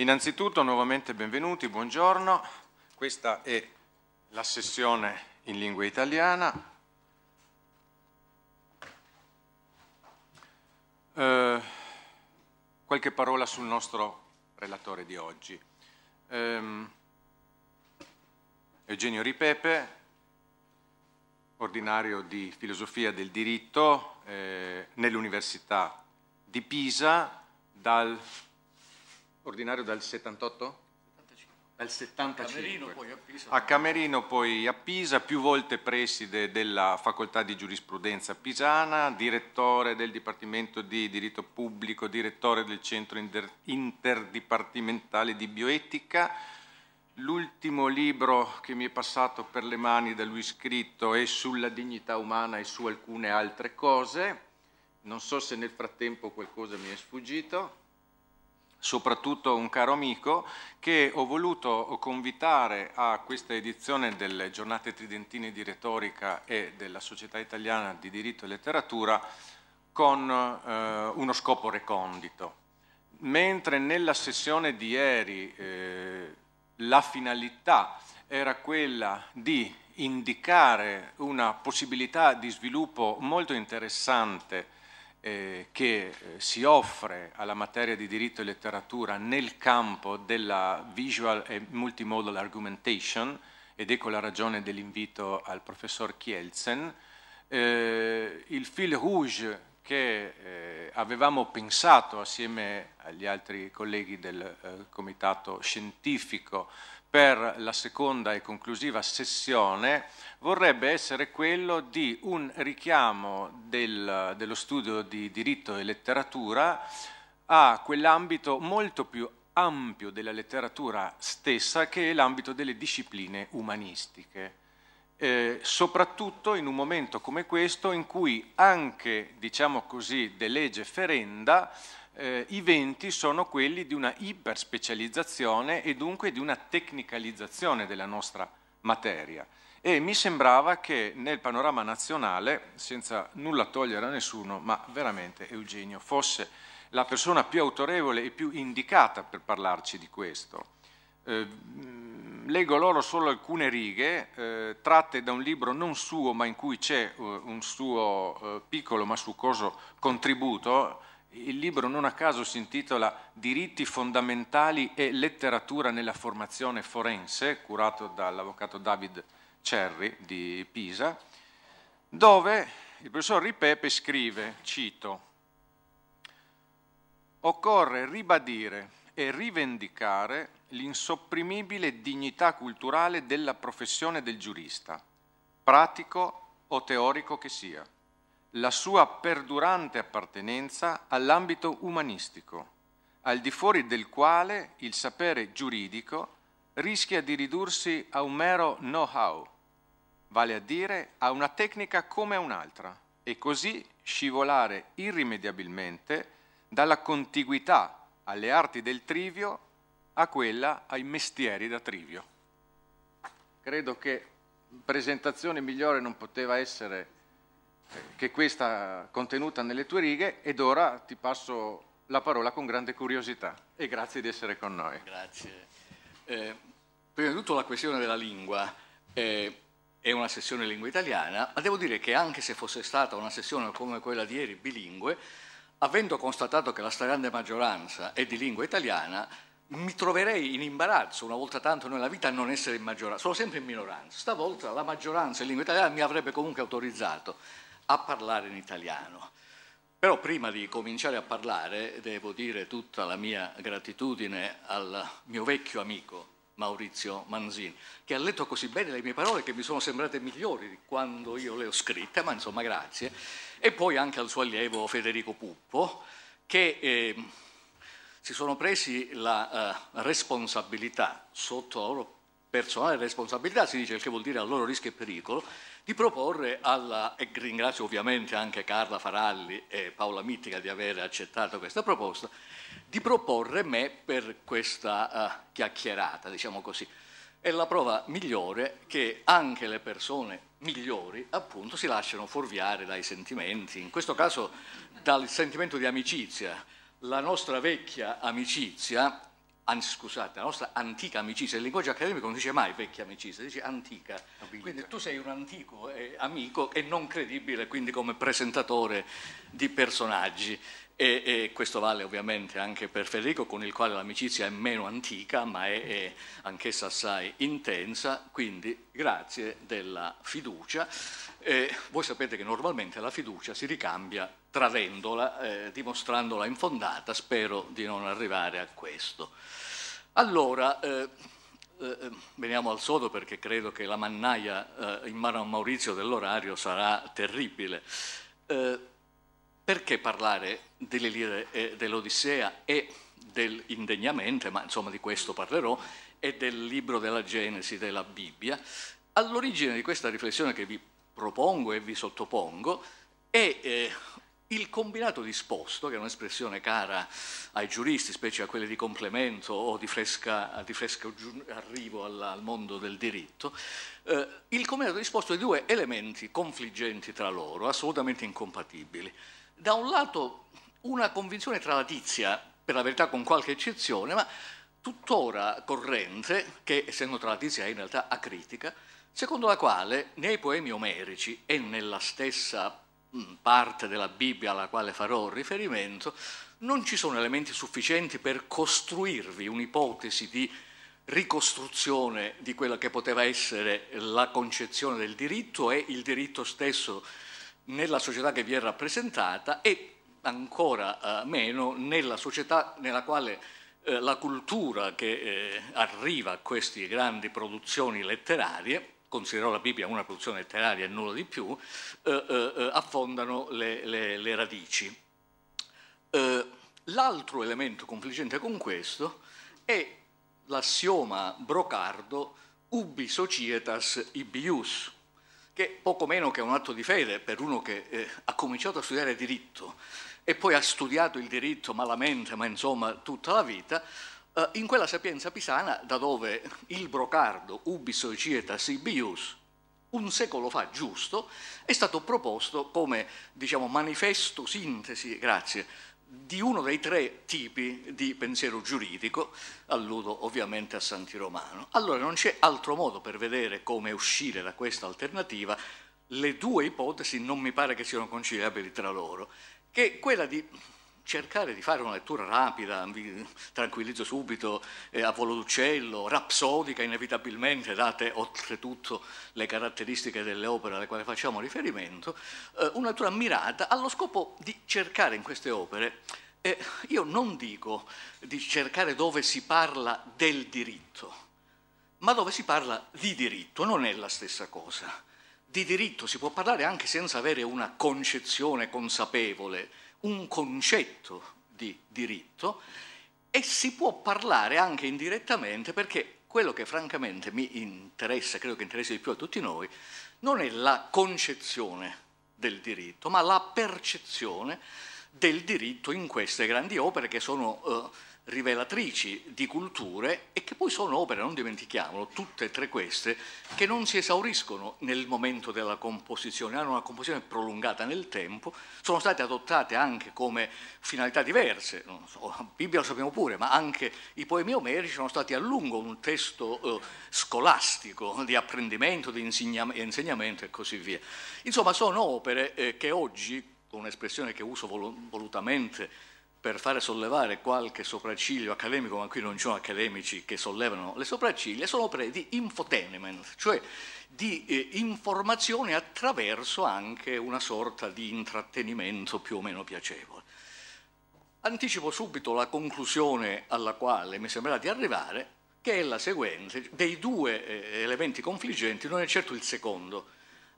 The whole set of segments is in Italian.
Innanzitutto nuovamente benvenuti, buongiorno. Questa è la sessione in lingua italiana. Eh, qualche parola sul nostro relatore di oggi. Eh, Eugenio Ripepe, ordinario di filosofia del diritto eh, nell'Università di Pisa dal ordinario dal 78? 75. Dal 75. A Camerino poi a, Pisa. a Camerino poi a Pisa, più volte preside della facoltà di giurisprudenza pisana, direttore del Dipartimento di Diritto Pubblico, direttore del Centro Inter Interdipartimentale di Bioetica. L'ultimo libro che mi è passato per le mani da lui scritto è sulla dignità umana e su alcune altre cose. Non so se nel frattempo qualcosa mi è sfuggito soprattutto un caro amico che ho voluto convitare a questa edizione delle giornate tridentine di retorica e della società italiana di diritto e letteratura con eh, uno scopo recondito. Mentre nella sessione di ieri eh, la finalità era quella di indicare una possibilità di sviluppo molto interessante eh, che eh, si offre alla materia di diritto e letteratura nel campo della visual e multimodal argumentation ed ecco la ragione dell'invito al professor Kielsen. Eh, il fil rouge che eh, avevamo pensato assieme agli altri colleghi del eh, comitato scientifico per la seconda e conclusiva sessione vorrebbe essere quello di un richiamo del, dello studio di diritto e letteratura a quell'ambito molto più ampio della letteratura stessa che è l'ambito delle discipline umanistiche. Eh, soprattutto in un momento come questo in cui anche, diciamo così, de legge ferenda eh, i venti sono quelli di una iperspecializzazione e dunque di una tecnicalizzazione della nostra materia. E mi sembrava che nel panorama nazionale, senza nulla togliere a nessuno, ma veramente Eugenio fosse la persona più autorevole e più indicata per parlarci di questo. Eh, leggo loro solo alcune righe eh, tratte da un libro non suo ma in cui c'è uh, un suo uh, piccolo ma succoso contributo il libro non a caso si intitola Diritti fondamentali e letteratura nella formazione forense, curato dall'avvocato David Cerri di Pisa, dove il professor Ripepe scrive, cito, occorre ribadire e rivendicare l'insopprimibile dignità culturale della professione del giurista, pratico o teorico che sia la sua perdurante appartenenza all'ambito umanistico, al di fuori del quale il sapere giuridico rischia di ridursi a un mero know-how, vale a dire a una tecnica come un'altra, e così scivolare irrimediabilmente dalla contiguità alle arti del trivio a quella ai mestieri da trivio. Credo che presentazione migliore non poteva essere che questa contenuta nelle tue righe ed ora ti passo la parola con grande curiosità e grazie di essere con noi. Grazie. Eh, prima di tutto la questione della lingua. Eh, è una sessione lingua italiana, ma devo dire che anche se fosse stata una sessione come quella di ieri bilingue, avendo constatato che la stragrande maggioranza è di lingua italiana, mi troverei in imbarazzo una volta tanto nella vita a non essere in maggioranza, sono sempre in minoranza. Stavolta la maggioranza in lingua italiana mi avrebbe comunque autorizzato a parlare in italiano. Però prima di cominciare a parlare devo dire tutta la mia gratitudine al mio vecchio amico Maurizio Manzini, che ha letto così bene le mie parole che mi sono sembrate migliori di quando io le ho scritte, ma insomma grazie, e poi anche al suo allievo Federico Puppo, che eh, si sono presi la eh, responsabilità sotto la loro personale responsabilità, si dice il che vuol dire a loro rischio e pericolo, di proporre alla, e ringrazio ovviamente anche Carla Faralli e Paola Mittica di aver accettato questa proposta, di proporre me per questa uh, chiacchierata, diciamo così. È la prova migliore che anche le persone migliori appunto si lasciano fuorviare dai sentimenti, in questo caso dal sentimento di amicizia. La nostra vecchia amicizia an, scusate, la nostra antica amicizia, il linguaggio accademico non dice mai vecchia amicizia, dice antica. Abilita. Quindi tu sei un antico eh, amico e non credibile quindi come presentatore di personaggi. E, e, questo vale ovviamente anche per Federico con il quale l'amicizia è meno antica ma è, è anch'essa assai intensa, quindi grazie della fiducia. E voi sapete che normalmente la fiducia si ricambia tradendola, eh, dimostrandola infondata, spero di non arrivare a questo. Allora, eh, eh, eh veniamo al sodo perché credo che la mannaia eh, in mano a Maurizio dell'orario sarà terribile perché parlare delle lire eh, dell'Odissea e del, indegnamente, ma insomma di questo parlerò, e del libro della Genesi, della Bibbia, all'origine di questa riflessione che vi propongo e vi sottopongo è eh, il combinato disposto, che è un'espressione cara ai giuristi, specie a quelli di complemento o di, fresca, di fresco arrivo alla, al mondo del diritto, eh, il combinato disposto di due elementi confliggenti tra loro, assolutamente incompatibili da un lato una convinzione tradizia, per la verità con qualche eccezione, ma tuttora corrente, che essendo tradizia è in realtà acritica, secondo la quale nei poemi omerici e nella stessa mm, parte della Bibbia alla quale farò riferimento, non ci sono elementi sufficienti per costruirvi un'ipotesi di ricostruzione di quella che poteva essere la concezione del diritto e il diritto stesso nella società che vi è rappresentata e ancora eh, meno nella società nella quale eh, la cultura che eh, arriva a queste grandi produzioni letterarie, considerò la Bibbia una produzione letteraria e nulla di più, affondano le, le, le radici. l'altro elemento confliggente con questo è l'assioma brocardo ubi societas ibius, che poco meno che un atto di fede per uno che eh, ha cominciato a studiare diritto e poi ha studiato il diritto malamente, ma insomma tutta la vita, eh, in quella sapienza pisana da dove il brocardo Ubis Societa Sibius un secolo fa giusto è stato proposto come diciamo, manifesto sintesi, grazie, di uno dei tre tipi di pensiero giuridico, alludo ovviamente a Santi Romano. Allora non c'è altro modo per vedere come uscire da questa alternativa, le due ipotesi non mi pare che siano conciliabili tra loro, che è quella di cercare di fare una lettura rapida, vi tranquillizzo subito, eh, a volo d'uccello, rapsodica inevitabilmente, date oltretutto le caratteristiche delle opere alle quali facciamo riferimento, eh, una lettura mirata allo scopo di cercare in queste opere, eh, io non dico di cercare dove si parla del diritto, ma dove si parla di diritto, non è la stessa cosa. Di diritto si può parlare anche senza avere una concezione consapevole un concetto di diritto e si può parlare anche indirettamente perché quello che francamente mi interessa, credo che interessi di più a tutti noi, non è la concezione del diritto, ma la percezione del diritto in queste grandi opere che sono eh, rivelatrici di culture e che poi sono opere, non dimentichiamolo, tutte e tre queste, che non si esauriscono nel momento della composizione, hanno una composizione prolungata nel tempo, sono state adottate anche come finalità diverse, non so, la Bibbia lo sappiamo pure, ma anche i poemi omerici sono stati a lungo un testo eh, scolastico di apprendimento, di insegnamento e così via. Insomma, sono opere eh, che oggi, con un'espressione che uso vol volutamente, per fare sollevare qualche sopracciglio accademico, ma qui non ci sono accademici che sollevano le sopracciglia, sono opere di infotainment, cioè di eh, informazione attraverso anche una sorta di intrattenimento più o meno piacevole. Anticipo subito la conclusione alla quale mi sembra di arrivare, che è la seguente, dei due eh, elementi confliggenti non è certo il secondo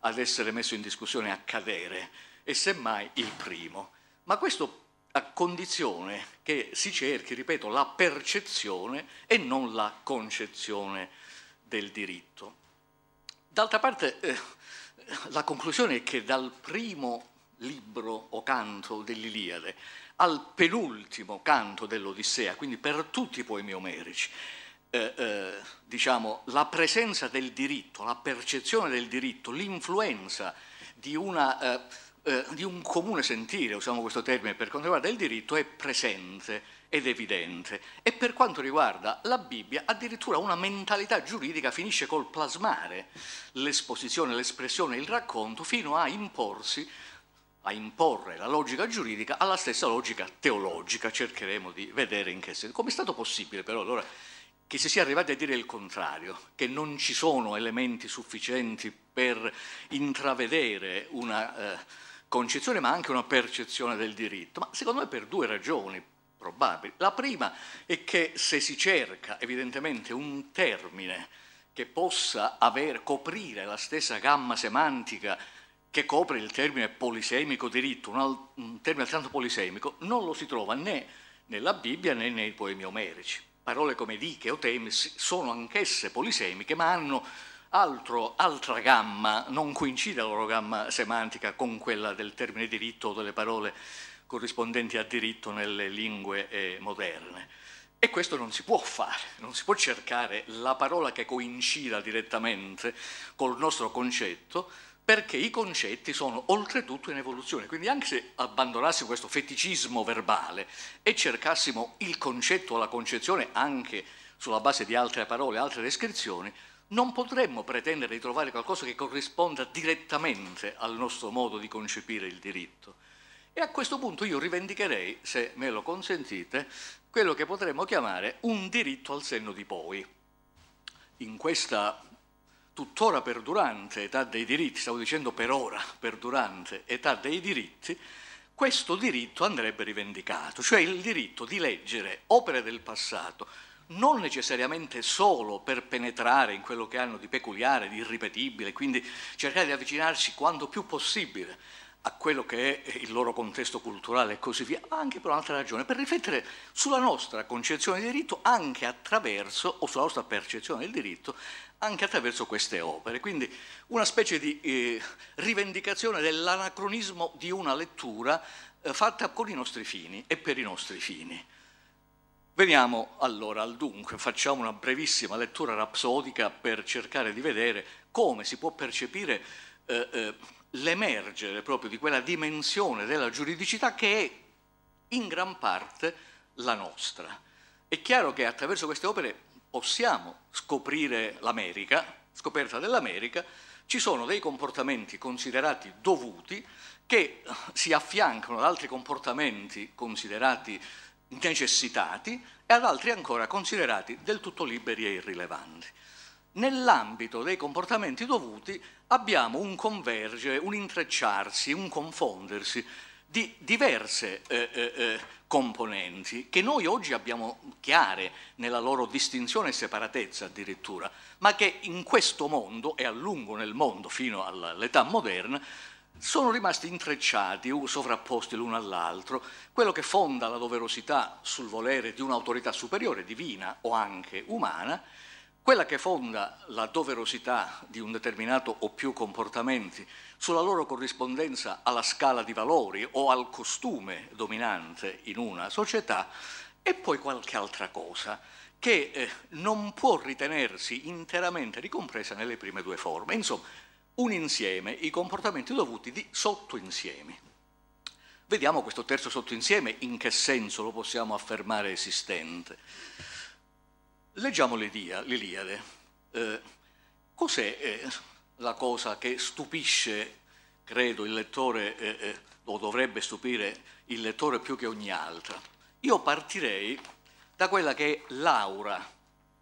ad essere messo in discussione a cadere, e semmai il primo. Ma questo a condizione che si cerchi, ripeto, la percezione e non la concezione del diritto. D'altra parte, eh, la conclusione è che dal primo libro o canto dell'Iliade al penultimo canto dell'Odissea, quindi per tutti i poemi omerici, eh, eh, diciamo, la presenza del diritto, la percezione del diritto, l'influenza di una eh, eh, di un comune sentire, usiamo questo termine per quanto riguarda il diritto, è presente ed evidente. E per quanto riguarda la Bibbia, addirittura una mentalità giuridica finisce col plasmare l'esposizione, l'espressione, il racconto, fino a imporsi a imporre la logica giuridica alla stessa logica teologica, cercheremo di vedere in che senso. Come è stato possibile però allora che si sia arrivati a dire il contrario, che non ci sono elementi sufficienti per intravedere una eh, concezione ma anche una percezione del diritto, ma secondo me per due ragioni probabili. La prima è che se si cerca evidentemente un termine che possa aver, coprire la stessa gamma semantica che copre il termine polisemico diritto, un, un termine altrettanto polisemico, non lo si trova né nella Bibbia né nei poemi omerici. Parole come diche o temis sono anch'esse polisemiche, ma hanno Altro, altra gamma, non coincide la loro gamma semantica con quella del termine diritto o delle parole corrispondenti a diritto nelle lingue eh, moderne. E questo non si può fare, non si può cercare la parola che coincida direttamente col nostro concetto, perché i concetti sono oltretutto in evoluzione. Quindi anche se abbandonassimo questo feticismo verbale e cercassimo il concetto o la concezione anche sulla base di altre parole, altre descrizioni, non potremmo pretendere di trovare qualcosa che corrisponda direttamente al nostro modo di concepire il diritto. E a questo punto io rivendicherei, se me lo consentite, quello che potremmo chiamare un diritto al senno di poi. In questa tuttora perdurante età dei diritti, stavo dicendo per ora perdurante età dei diritti, questo diritto andrebbe rivendicato, cioè il diritto di leggere opere del passato non necessariamente solo per penetrare in quello che hanno di peculiare, di irripetibile, quindi cercare di avvicinarsi quanto più possibile a quello che è il loro contesto culturale e così via, ma anche per un'altra ragione, per riflettere sulla nostra concezione di diritto anche attraverso, o sulla nostra percezione del diritto, anche attraverso queste opere. Quindi una specie di eh, rivendicazione dell'anacronismo di una lettura eh, fatta con i nostri fini e per i nostri fini. Veniamo allora al dunque, facciamo una brevissima lettura rapsodica per cercare di vedere come si può percepire eh, eh, l'emergere proprio di quella dimensione della giuridicità che è in gran parte la nostra. È chiaro che attraverso queste opere possiamo scoprire l'America, scoperta dell'America, ci sono dei comportamenti considerati dovuti che si affiancano ad altri comportamenti considerati necessitati e ad altri ancora considerati del tutto liberi e irrilevanti. Nell'ambito dei comportamenti dovuti abbiamo un convergere, un intrecciarsi, un confondersi di diverse eh, eh, eh, componenti che noi oggi abbiamo chiare nella loro distinzione e separatezza addirittura, ma che in questo mondo e a lungo nel mondo fino all'età moderna sono rimasti intrecciati, sovrapposti l'uno all'altro, quello che fonda la doverosità sul volere di un'autorità superiore, divina o anche umana, quella che fonda la doverosità di un determinato o più comportamenti sulla loro corrispondenza alla scala di valori o al costume dominante in una società e poi qualche altra cosa che eh, non può ritenersi interamente ricompresa nelle prime due forme. Insomma, un insieme, i comportamenti dovuti di sottoinsiemi. Vediamo questo terzo sottoinsieme in che senso lo possiamo affermare esistente. Leggiamo l'Iliade. Eh, cos'è eh, la cosa che stupisce, credo, il lettore, eh, eh, o dovrebbe stupire il lettore più che ogni altra? Io partirei da quella che è l'aura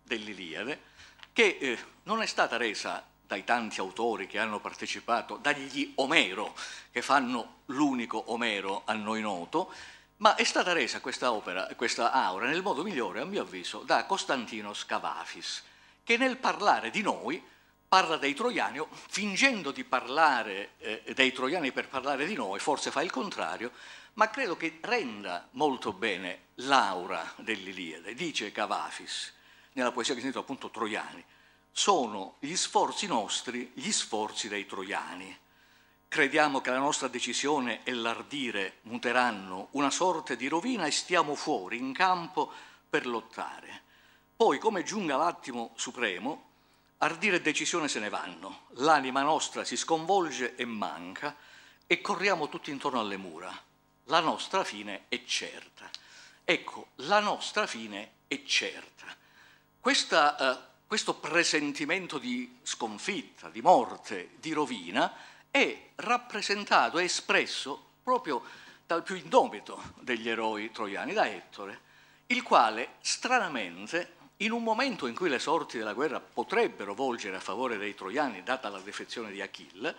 dell'Iliade, che eh, non è stata resa dai tanti autori che hanno partecipato, dagli Omero, che fanno l'unico Omero a noi noto, ma è stata resa questa, opera, questa aura nel modo migliore, a mio avviso, da Costantino Scavafis, che nel parlare di noi parla dei troiani, fingendo di parlare eh, dei troiani per parlare di noi, forse fa il contrario, ma credo che renda molto bene l'aura dell'Iliade. Dice Cavafis, nella poesia che si intitola appunto Troiani, sono gli sforzi nostri, gli sforzi dei troiani. Crediamo che la nostra decisione e l'ardire muteranno una sorte di rovina e stiamo fuori in campo per lottare. Poi, come giunga l'attimo supremo, ardire e decisione se ne vanno, l'anima nostra si sconvolge e manca e corriamo tutti intorno alle mura. La nostra fine è certa. Ecco, la nostra fine è certa. Questa eh, questo presentimento di sconfitta, di morte, di rovina, è rappresentato, è espresso proprio dal più indomito degli eroi troiani, da Ettore, il quale stranamente, in un momento in cui le sorti della guerra potrebbero volgere a favore dei troiani, data la defezione di Achille,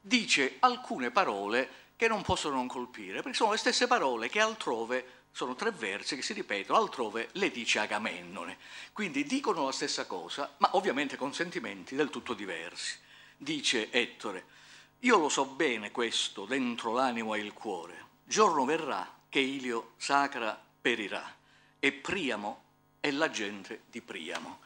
dice alcune parole che non possono non colpire, perché sono le stesse parole che altrove sono tre versi che si ripetono, altrove le dice Agamennone. Quindi dicono la stessa cosa, ma ovviamente con sentimenti del tutto diversi. Dice Ettore, io lo so bene questo dentro l'animo e il cuore, giorno verrà che Ilio sacra perirà e Priamo è la gente di Priamo.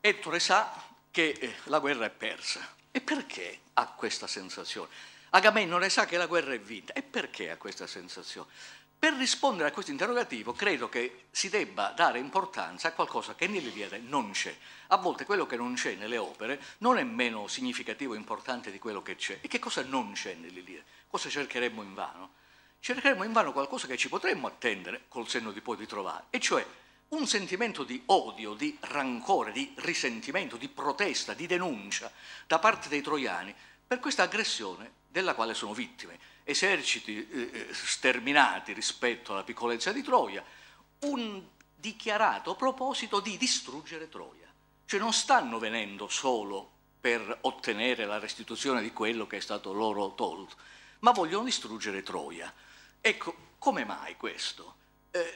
Ettore sa che eh, la guerra è persa. E perché ha questa sensazione? Agamennone sa che la guerra è vinta. E perché ha questa sensazione? Per rispondere a questo interrogativo credo che si debba dare importanza a qualcosa che nelle vere non c'è. A volte quello che non c'è nelle opere non è meno significativo e importante di quello che c'è. E che cosa non c'è nelle lire? Cosa cercheremmo in vano? Cercheremmo in vano qualcosa che ci potremmo attendere col senno di poi di trovare, e cioè un sentimento di odio, di rancore, di risentimento, di protesta, di denuncia da parte dei troiani per questa aggressione della quale sono vittime eserciti eh, eh, sterminati rispetto alla piccolezza di Troia, un dichiarato proposito di distruggere Troia. Cioè non stanno venendo solo per ottenere la restituzione di quello che è stato loro tolto, ma vogliono distruggere Troia. Ecco, come mai questo? Eh,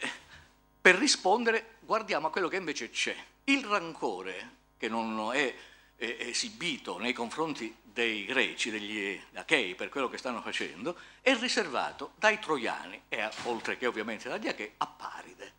per rispondere guardiamo a quello che invece c'è. Il rancore, che non è eh, esibito nei confronti dei greci, degli achei, per quello che stanno facendo, è riservato dai troiani, e oltre che ovviamente dagli achei, a Paride.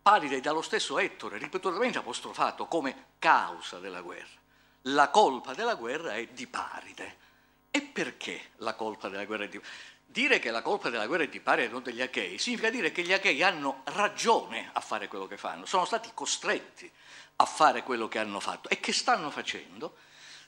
Paride dallo stesso Ettore, ripetutamente apostrofato come causa della guerra. La colpa della guerra è di Paride. E perché la colpa della guerra è di Paride? Dire che la colpa della guerra è di Paride e non degli Achei significa dire che gli Achei hanno ragione a fare quello che fanno, sono stati costretti a fare quello che hanno fatto. E che stanno facendo?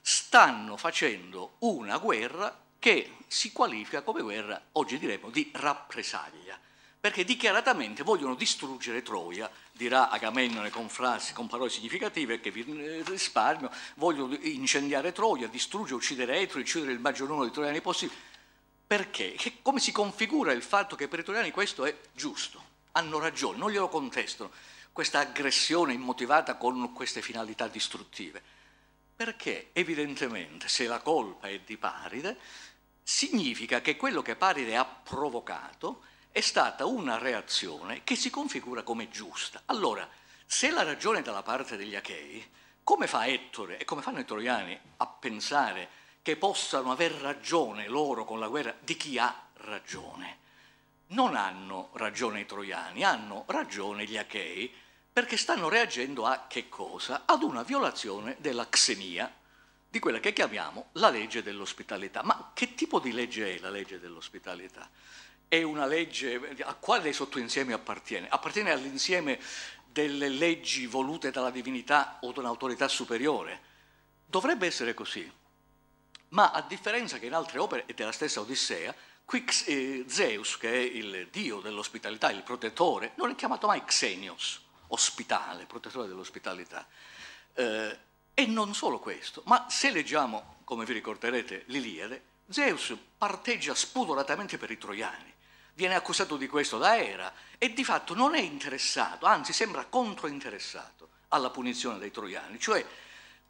Stanno facendo una guerra che si qualifica come guerra, oggi diremmo, di rappresaglia, perché dichiaratamente vogliono distruggere Troia, dirà Agamennone con, frasi, con parole significative che vi risparmio, vogliono incendiare Troia, distruggere, uccidere Etro, uccidere il maggior numero di troiani possibile. Perché? Che, come si configura il fatto che per i troiani questo è giusto? Hanno ragione, non glielo contestano questa aggressione immotivata con queste finalità distruttive? Perché evidentemente se la colpa è di Paride, significa che quello che Paride ha provocato è stata una reazione che si configura come giusta. Allora, se la ragione è dalla parte degli Achei, come fa Ettore e come fanno i troiani a pensare che possano aver ragione loro con la guerra di chi ha ragione? non hanno ragione i troiani, hanno ragione gli achei, perché stanno reagendo a che cosa? Ad una violazione della xenia, di quella che chiamiamo la legge dell'ospitalità. Ma che tipo di legge è la legge dell'ospitalità? È una legge a quale sottoinsieme appartiene? Appartiene all'insieme delle leggi volute dalla divinità o da un'autorità superiore? Dovrebbe essere così. Ma a differenza che in altre opere e della stessa Odissea, Quix, eh, Zeus, che è il dio dell'ospitalità, il protettore, non è chiamato mai Xenios, ospitale, protettore dell'ospitalità. Eh, e non solo questo, ma se leggiamo, come vi ricorderete, l'Iliade, Zeus parteggia spudoratamente per i troiani, viene accusato di questo da Era e di fatto non è interessato, anzi sembra controinteressato alla punizione dei troiani, cioè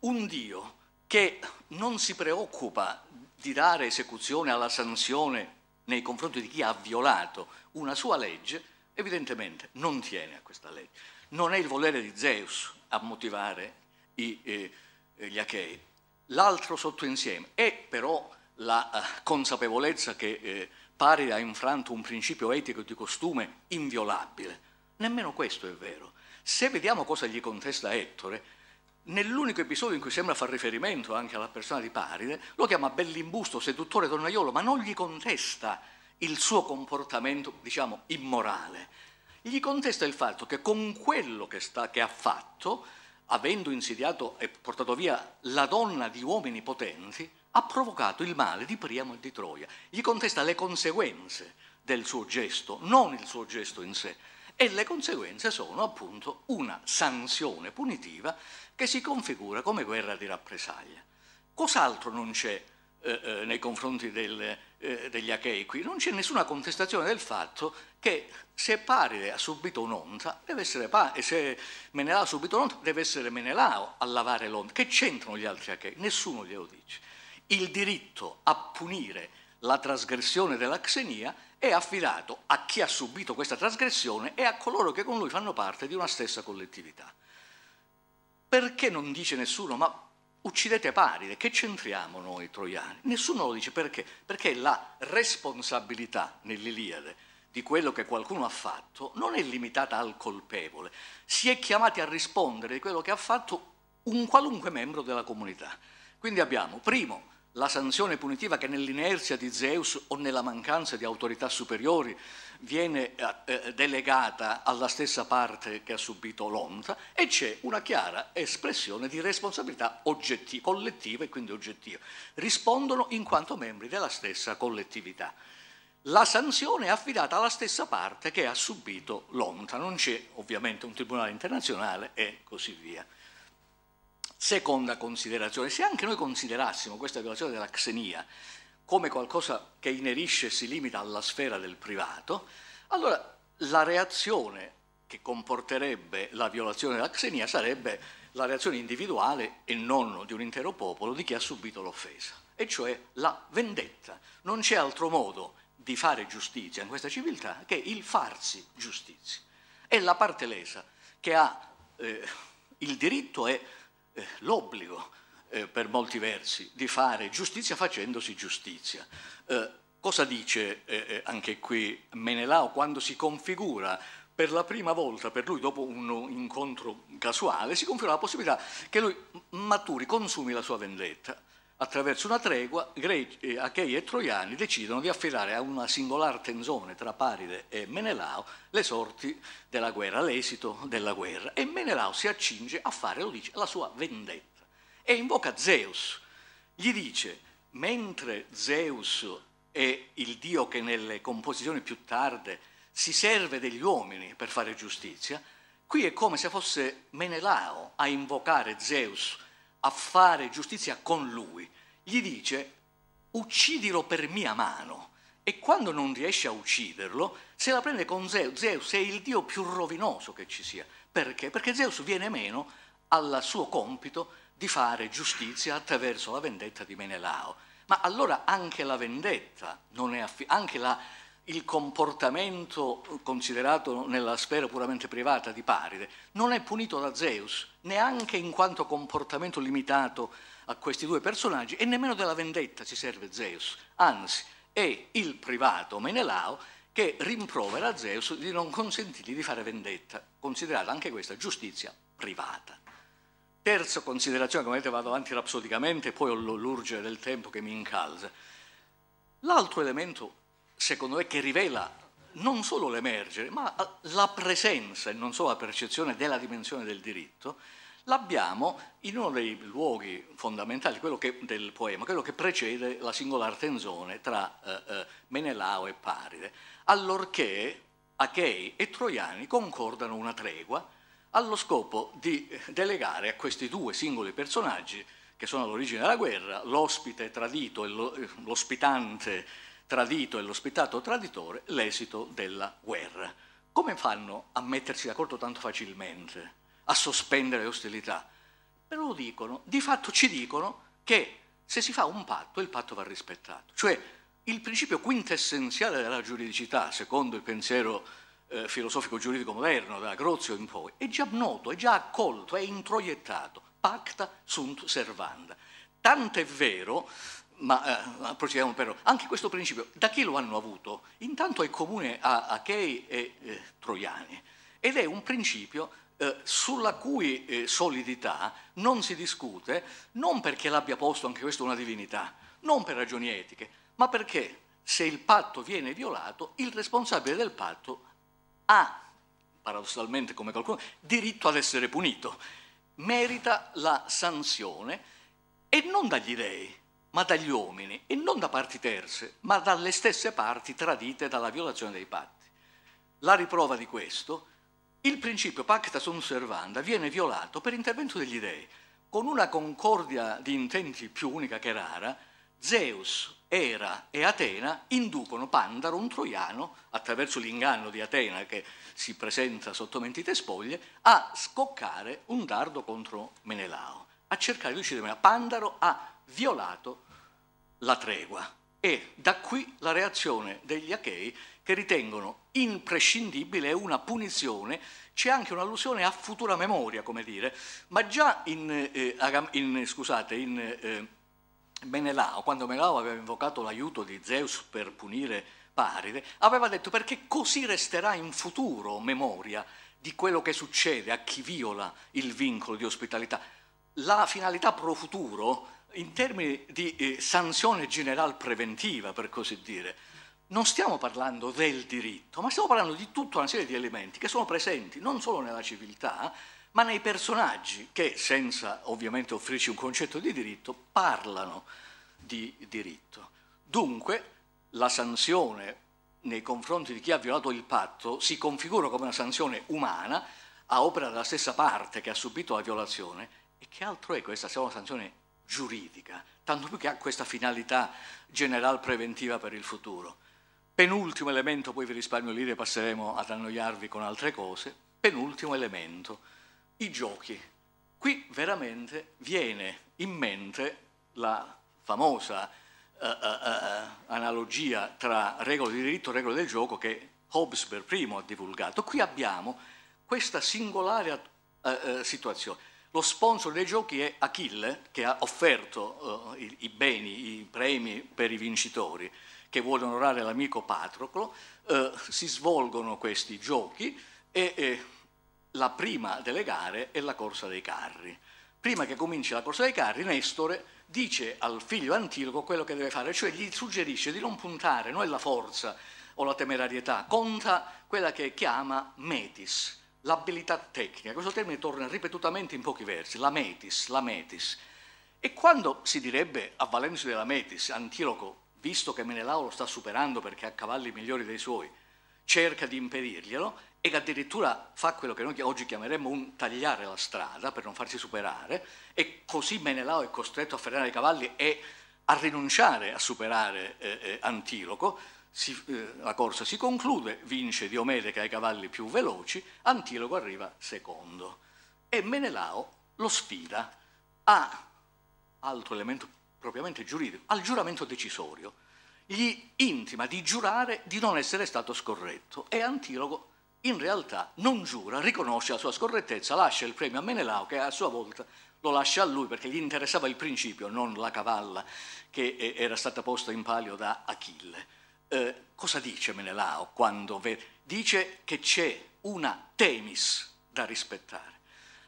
un dio che non si preoccupa di dare esecuzione alla sanzione nei confronti di chi ha violato una sua legge, evidentemente non tiene a questa legge. Non è il volere di Zeus a motivare i, eh, gli Achei. L'altro sottoinsieme è però la eh, consapevolezza che eh, pari ha infranto un principio etico di costume inviolabile. Nemmeno questo è vero. Se vediamo cosa gli contesta Ettore, nell'unico episodio in cui sembra far riferimento anche alla persona di Paride, lo chiama bellimbusto, seduttore donnaiolo, ma non gli contesta il suo comportamento, diciamo, immorale. Gli contesta il fatto che con quello che, sta, che ha fatto, avendo insidiato e portato via la donna di uomini potenti, ha provocato il male di Priamo e di Troia. Gli contesta le conseguenze del suo gesto, non il suo gesto in sé e le conseguenze sono appunto una sanzione punitiva che si configura come guerra di rappresaglia. Cos'altro non c'è eh, eh, nei confronti del, eh, degli achei qui? Non c'è nessuna contestazione del fatto che se Paride ha subito un'onta, deve essere Paride, se Menelao ha subito un'onta, deve essere Menelao a lavare l'onta. Che c'entrano gli altri achei? Nessuno glielo dice. Il diritto a punire la trasgressione della xenia è affidato a chi ha subito questa trasgressione e a coloro che con lui fanno parte di una stessa collettività. Perché non dice nessuno, ma uccidete Paride, che c'entriamo noi troiani? Nessuno lo dice perché? Perché la responsabilità nell'Iliade di quello che qualcuno ha fatto non è limitata al colpevole, si è chiamati a rispondere di quello che ha fatto un qualunque membro della comunità. Quindi abbiamo, primo, la sanzione punitiva che nell'inerzia di Zeus o nella mancanza di autorità superiori viene eh, eh, delegata alla stessa parte che ha subito l'onta e c'è una chiara espressione di responsabilità oggettiva, collettiva e quindi oggettiva. Rispondono in quanto membri della stessa collettività. La sanzione è affidata alla stessa parte che ha subito l'onta, non c'è ovviamente un tribunale internazionale e così via. Seconda considerazione, se anche noi considerassimo questa violazione della xenia come qualcosa che inerisce e si limita alla sfera del privato, allora la reazione che comporterebbe la violazione della xenia sarebbe la reazione individuale e non di un intero popolo di chi ha subito l'offesa, e cioè la vendetta. Non c'è altro modo di fare giustizia in questa civiltà che il farsi giustizia. È la parte lesa che ha eh, il diritto e eh, l'obbligo eh, per molti versi di fare giustizia facendosi giustizia. Eh, cosa dice eh, eh, anche qui Menelao quando si configura per la prima volta per lui dopo un incontro casuale si configura la possibilità che lui maturi, consumi la sua vendetta Attraverso una tregua, eh, Achei e Troiani decidono di affidare a una singolare tensione tra Paride e Menelao le sorti della guerra, l'esito della guerra. E Menelao si accinge a fare, lo dice, la sua vendetta e invoca Zeus. Gli dice, mentre Zeus è il dio che nelle composizioni più tarde si serve degli uomini per fare giustizia, qui è come se fosse Menelao a invocare Zeus a fare giustizia con lui, gli dice uccidilo per mia mano. E quando non riesce a ucciderlo, se la prende con Zeus. Zeus è il dio più rovinoso che ci sia. Perché? Perché Zeus viene meno al suo compito di fare giustizia attraverso la vendetta di Menelao. Ma allora anche la vendetta, non è affi- anche la, il comportamento considerato nella sfera puramente privata di Paride non è punito da Zeus, neanche in quanto comportamento limitato a questi due personaggi e nemmeno della vendetta si serve Zeus, anzi è il privato Menelao che rimprovera Zeus di non consentirgli di fare vendetta, considerata anche questa giustizia privata. Terza considerazione, come vedete vado avanti rapsodicamente, poi ho l'urgere del tempo che mi incalza. L'altro elemento secondo me, che rivela non solo l'emergere, ma eh, la presenza e non solo la percezione della dimensione del diritto, l'abbiamo in uno dei luoghi fondamentali che, del poema, quello che precede la singolare tensione tra eh, eh, Menelao e Paride, allorché Achei e Troiani concordano una tregua allo scopo di delegare a questi due singoli personaggi che sono all'origine della guerra, l'ospite tradito e eh, l'ospitante tradito e l'ospitato traditore l'esito della guerra. Come fanno a mettersi d'accordo tanto facilmente, a sospendere le ostilità? Però lo dicono, di fatto ci dicono che se si fa un patto, il patto va rispettato. Cioè il principio quintessenziale della giuridicità, secondo il pensiero eh, filosofico giuridico moderno, da Grozio in poi, è già noto, è già accolto, è introiettato. Pacta sunt servanda. Tant'è vero ma eh, proseguiamo però. Anche questo principio, da chi lo hanno avuto? Intanto è comune a Achei e eh, Troiani ed è un principio eh, sulla cui eh, solidità non si discute, non perché l'abbia posto anche questo una divinità, non per ragioni etiche, ma perché se il patto viene violato, il responsabile del patto ha, paradossalmente come qualcuno, diritto ad essere punito, merita la sanzione e non dagli dei ma dagli uomini e non da parti terze, ma dalle stesse parti tradite dalla violazione dei patti. La riprova di questo, il principio pacta sunt servanda viene violato per intervento degli dei, con una concordia di intenti più unica che rara, Zeus, Era e Atena inducono Pandaro, un troiano, attraverso l'inganno di Atena che si presenta sotto mentite spoglie, a scoccare un dardo contro Menelao, a cercare di uccidere Pandaro a violato la tregua. E da qui la reazione degli Achei che ritengono imprescindibile una punizione, c'è anche un'allusione a futura memoria, come dire, ma già in, eh, in, scusate, in eh, Menelao, quando Menelao aveva invocato l'aiuto di Zeus per punire Paride, aveva detto perché così resterà in futuro memoria di quello che succede a chi viola il vincolo di ospitalità. La finalità pro futuro in termini di eh, sanzione generale preventiva, per così dire, non stiamo parlando del diritto, ma stiamo parlando di tutta una serie di elementi che sono presenti non solo nella civiltà, ma nei personaggi che, senza ovviamente offrirci un concetto di diritto, parlano di diritto. Dunque, la sanzione nei confronti di chi ha violato il patto si configura come una sanzione umana a opera della stessa parte che ha subito la violazione. E che altro è questa se è una sanzione giuridica, tanto più che ha questa finalità general preventiva per il futuro. Penultimo elemento, poi vi risparmio l'idea e passeremo ad annoiarvi con altre cose, penultimo elemento, i giochi. Qui veramente viene in mente la famosa uh, uh, uh, analogia tra regole di diritto e regole del gioco che Hobbes per primo ha divulgato. Qui abbiamo questa singolare situazione. Lo sponsor dei giochi è Achille, che ha offerto eh, i, i, beni, i premi per i vincitori, che vuole onorare l'amico Patroclo. Eh, si svolgono questi giochi e eh, la prima delle gare è la corsa dei carri. Prima che cominci la corsa dei carri, Nestore dice al figlio Antiloco quello che deve fare, cioè gli suggerisce di non puntare, non è la forza o la temerarietà, conta quella che chiama metis, l'abilità tecnica, questo termine torna ripetutamente in pochi versi, la metis, la metis. E quando si direbbe, avvalendosi della metis, Antiloco, visto che Menelao lo sta superando perché ha cavalli migliori dei suoi, cerca di impedirglielo e che addirittura fa quello che noi oggi chiameremmo un tagliare la strada per non farsi superare e così Menelao è costretto a frenare i cavalli e a rinunciare a superare eh, eh, Antiloco, si, eh, la corsa si conclude, vince Diomede che ha i cavalli più veloci, Antilogo arriva secondo e Menelao lo sfida a, altro elemento propriamente giuridico, al giuramento decisorio. Gli intima di giurare di non essere stato scorretto e Antiloco in realtà non giura, riconosce la sua scorrettezza, lascia il premio a Menelao che a sua volta lo lascia a lui perché gli interessava il principio, non la cavalla che eh, era stata posta in palio da Achille eh, cosa dice Menelao quando dice che c'è una temis da rispettare?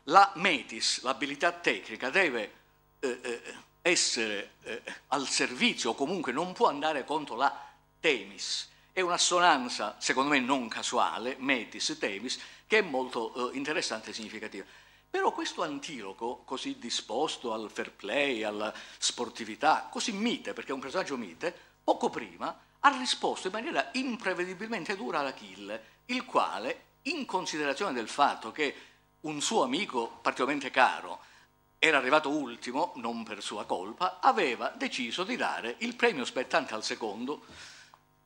La metis, l'abilità tecnica, deve eh, eh, essere eh, al servizio, o comunque non può andare contro la temis. È un'assonanza, secondo me non casuale, metis, temis, che è molto eh, interessante e significativa. Però questo antiloco, così disposto al fair play, alla sportività, così mite, perché è un personaggio mite, poco prima ha risposto in maniera imprevedibilmente dura all'Achille, il quale, in considerazione del fatto che un suo amico particolarmente caro era arrivato ultimo, non per sua colpa, aveva deciso di dare il premio spettante al secondo,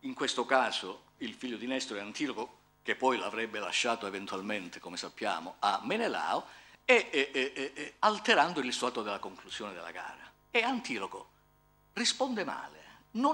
in questo caso il figlio di Nestore Antiloco, che poi l'avrebbe lasciato eventualmente, come sappiamo, a Menelao, e, e, e, e alterando il risultato della conclusione della gara. E Antiloco risponde male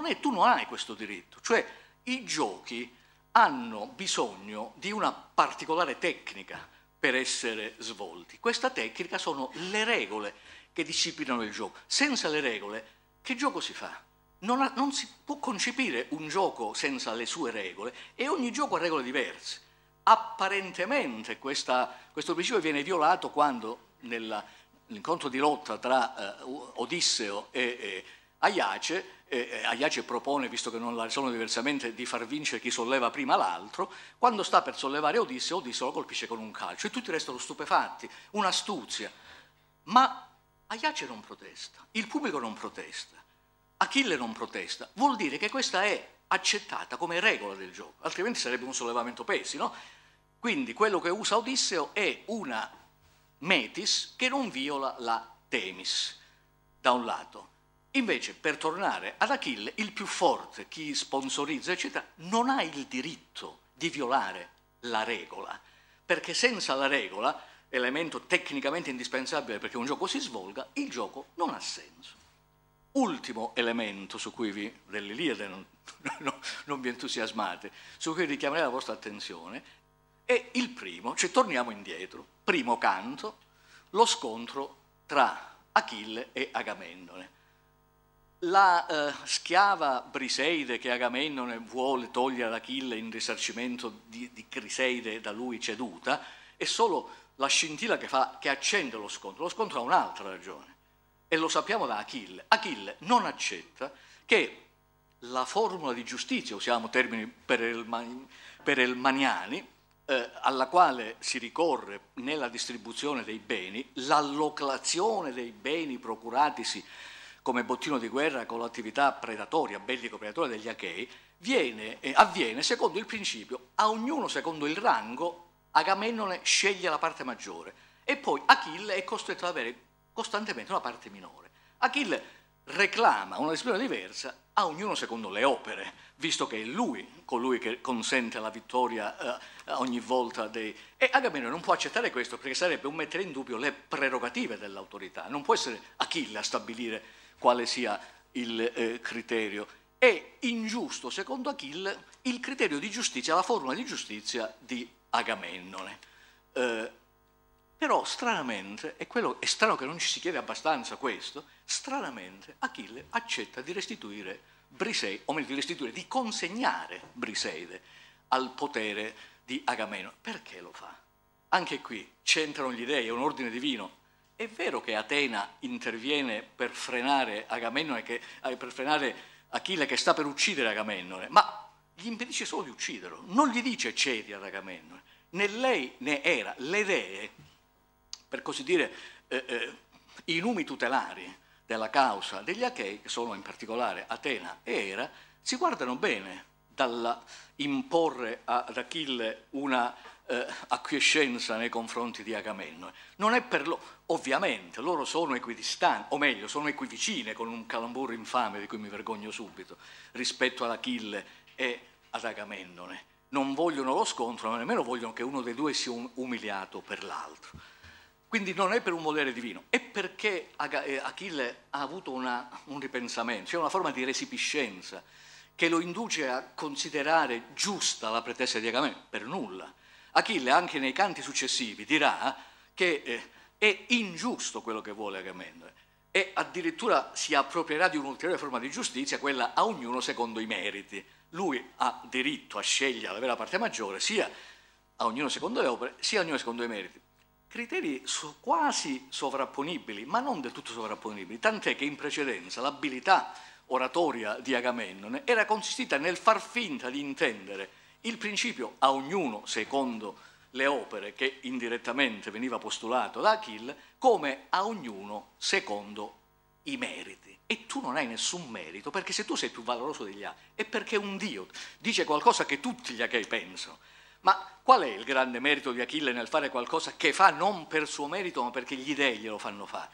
è, tu non hai questo diritto. Cioè i giochi hanno bisogno di una particolare tecnica per essere svolti. Questa tecnica sono le regole che disciplinano il gioco. Senza le regole che gioco si fa? Non, ha, non, si può concepire un gioco senza le sue regole e ogni gioco ha regole diverse. Apparentemente questa, questo principio viene violato quando nell'incontro di lotta tra eh, Odisseo e, e Aiace eh, Aiace propone, visto che non la risolvono diversamente, di far vincere chi solleva prima l'altro, quando sta per sollevare Odisseo, Odisseo lo colpisce con un calcio e tutti restano stupefatti, un'astuzia. Ma Aiace non protesta, il pubblico non protesta, Achille non protesta, vuol dire che questa è accettata come regola del gioco, altrimenti sarebbe un sollevamento pesi, no? Quindi quello che usa Odisseo è una metis che non viola la temis, da un lato. Invece, per tornare ad Achille, il più forte, chi sponsorizza, eccetera, non ha il diritto di violare la regola, perché senza la regola, elemento tecnicamente indispensabile perché un gioco si svolga, il gioco non ha senso. Ultimo elemento su cui vi, dell'Iliade non, non, non vi entusiasmate, su cui richiamerei la vostra attenzione, è il primo, cioè torniamo indietro, primo canto, lo scontro tra Achille e Agamennone la eh, schiava Briseide che Agamennone vuole togliere ad Achille in risarcimento di, di, Criseide da lui ceduta è solo la scintilla che, fa, che accende lo scontro. Lo scontro ha un'altra ragione e lo sappiamo da Achille. Achille non accetta che la formula di giustizia, usiamo termini perelmaniani, eh, alla quale si ricorre nella distribuzione dei beni, l'allocazione dei beni procuratisi come bottino di guerra con l'attività predatoria, bellico-predatoria degli Achei, viene, eh, avviene secondo il principio a ognuno secondo il rango Agamennone sceglie la parte maggiore e poi Achille è costretto ad avere costantemente una parte minore. Achille reclama una disciplina diversa a ognuno secondo le opere, visto che è lui colui che consente la vittoria eh, ogni volta dei... E Agamennone non può accettare questo perché sarebbe un mettere in dubbio le prerogative dell'autorità, non può essere Achille a stabilire quale sia il eh, criterio. È ingiusto, secondo Achille, il criterio di giustizia, la formula di giustizia di Agamennone. Eh, però stranamente, e quello, è strano che non ci si chiede abbastanza questo, stranamente Achille accetta di restituire Briseide, o meglio di restituire, di consegnare Briseide al potere di Agamennone. Perché lo fa? Anche qui c'entrano gli dei, è un ordine divino, è vero che Atena interviene per frenare, che, eh, per frenare Achille che sta per uccidere Agamennone, ma gli impedisce solo di ucciderlo, non gli dice cedi ad Agamennone, né lei né era, le dee, per così dire, eh, eh, i numi tutelari della causa degli Achei, che sono in particolare Atena e Era, si guardano bene dall'imporre ad Achille una eh, acquiescenza nei confronti di Agamennone. Non è per loro, ovviamente, loro sono equidistanti, o meglio, sono equivicine con un calamburro infame di cui mi vergogno subito, rispetto ad Achille e ad Agamennone. Non vogliono lo scontro, ma nemmeno vogliono che uno dei due sia um-, umiliato per l'altro. Quindi non è per un volere divino, è perché eh, Achille ha avuto una, un ripensamento, cioè una forma di resipiscenza che lo induce a considerare giusta la pretesa di Agamennone, per nulla Achille anche nei canti successivi dirà eh, che eh, è ingiusto quello che vuole Agamennone e addirittura si approprierà di un'ulteriore forma di giustizia, quella a ognuno secondo i meriti. Lui ha diritto a scegliere la vera parte maggiore, sia a ognuno secondo le opere, sia a ognuno secondo i meriti. Criteri so quasi sovrapponibili, ma non del tutto sovrapponibili, tant'è che in precedenza l'abilità oratoria di Agamennone era consistita nel far finta di intendere il principio a ognuno, secondo le opere che indirettamente veniva postulato da Achille, come a ognuno secondo i meriti. E tu non hai nessun merito, perché se tu sei più valoroso degli altri, è perché un Dio dice qualcosa che tutti gli Achei pensano. Ma qual è il grande merito di Achille nel fare qualcosa che fa non per suo merito, ma perché gli dèi glielo fanno fare?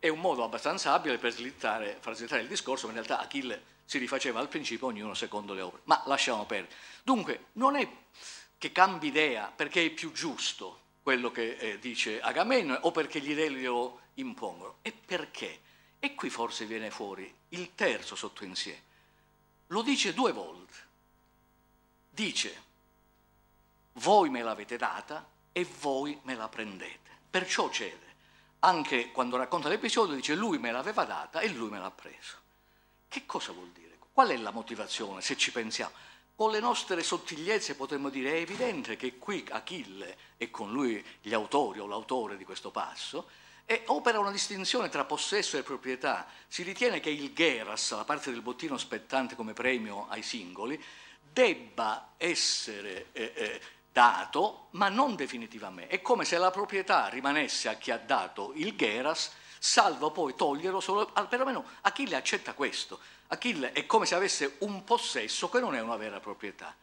È un modo abbastanza abile per slittare, far slittare il discorso, ma in realtà Achille si rifaceva al principio ognuno secondo le opere. Ma lasciamo perdere. Dunque, non è che cambi idea perché è più giusto quello che eh, dice Agamennone o perché gli dei lo impongono, è perché. E qui forse viene fuori il terzo sottoinsieme. Lo dice due volte. Dice, voi me l'avete data e voi me la prendete. Perciò cede. Anche quando racconta l'episodio dice, lui me l'aveva data e lui me l'ha preso. Che cosa vuol dire? Qual è la motivazione, se ci pensiamo? Con le nostre sottigliezze potremmo dire è evidente che qui Achille e con lui gli autori o l'autore di questo passo e opera una distinzione tra possesso e proprietà. Si ritiene che il Geras, la parte del bottino spettante come premio ai singoli, debba essere eh, eh, dato, ma non definitivamente. È come se la proprietà rimanesse a chi ha dato il Geras salvo poi toglierlo solo, perlomeno Achille accetta questo. Achille è come se avesse un possesso che non è una vera proprietà.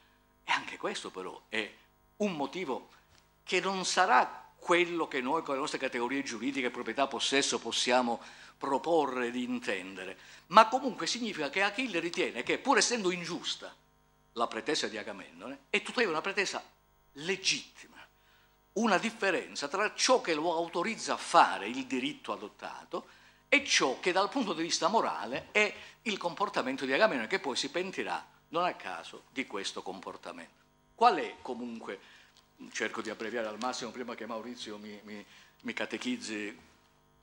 E anche questo però è un motivo che non sarà quello che noi con le nostre categorie giuridiche, proprietà, possesso, possiamo proporre di intendere, ma comunque significa che Achille ritiene che, pur essendo ingiusta la pretesa di Agamennone, è tuttavia una pretesa legittima una differenza tra ciò che lo autorizza a fare il diritto adottato e ciò che dal punto di vista morale è il comportamento di Agamemnon che poi si pentirà non a caso di questo comportamento. Qual è comunque, cerco di abbreviare al massimo prima che Maurizio mi, mi, mi catechizzi,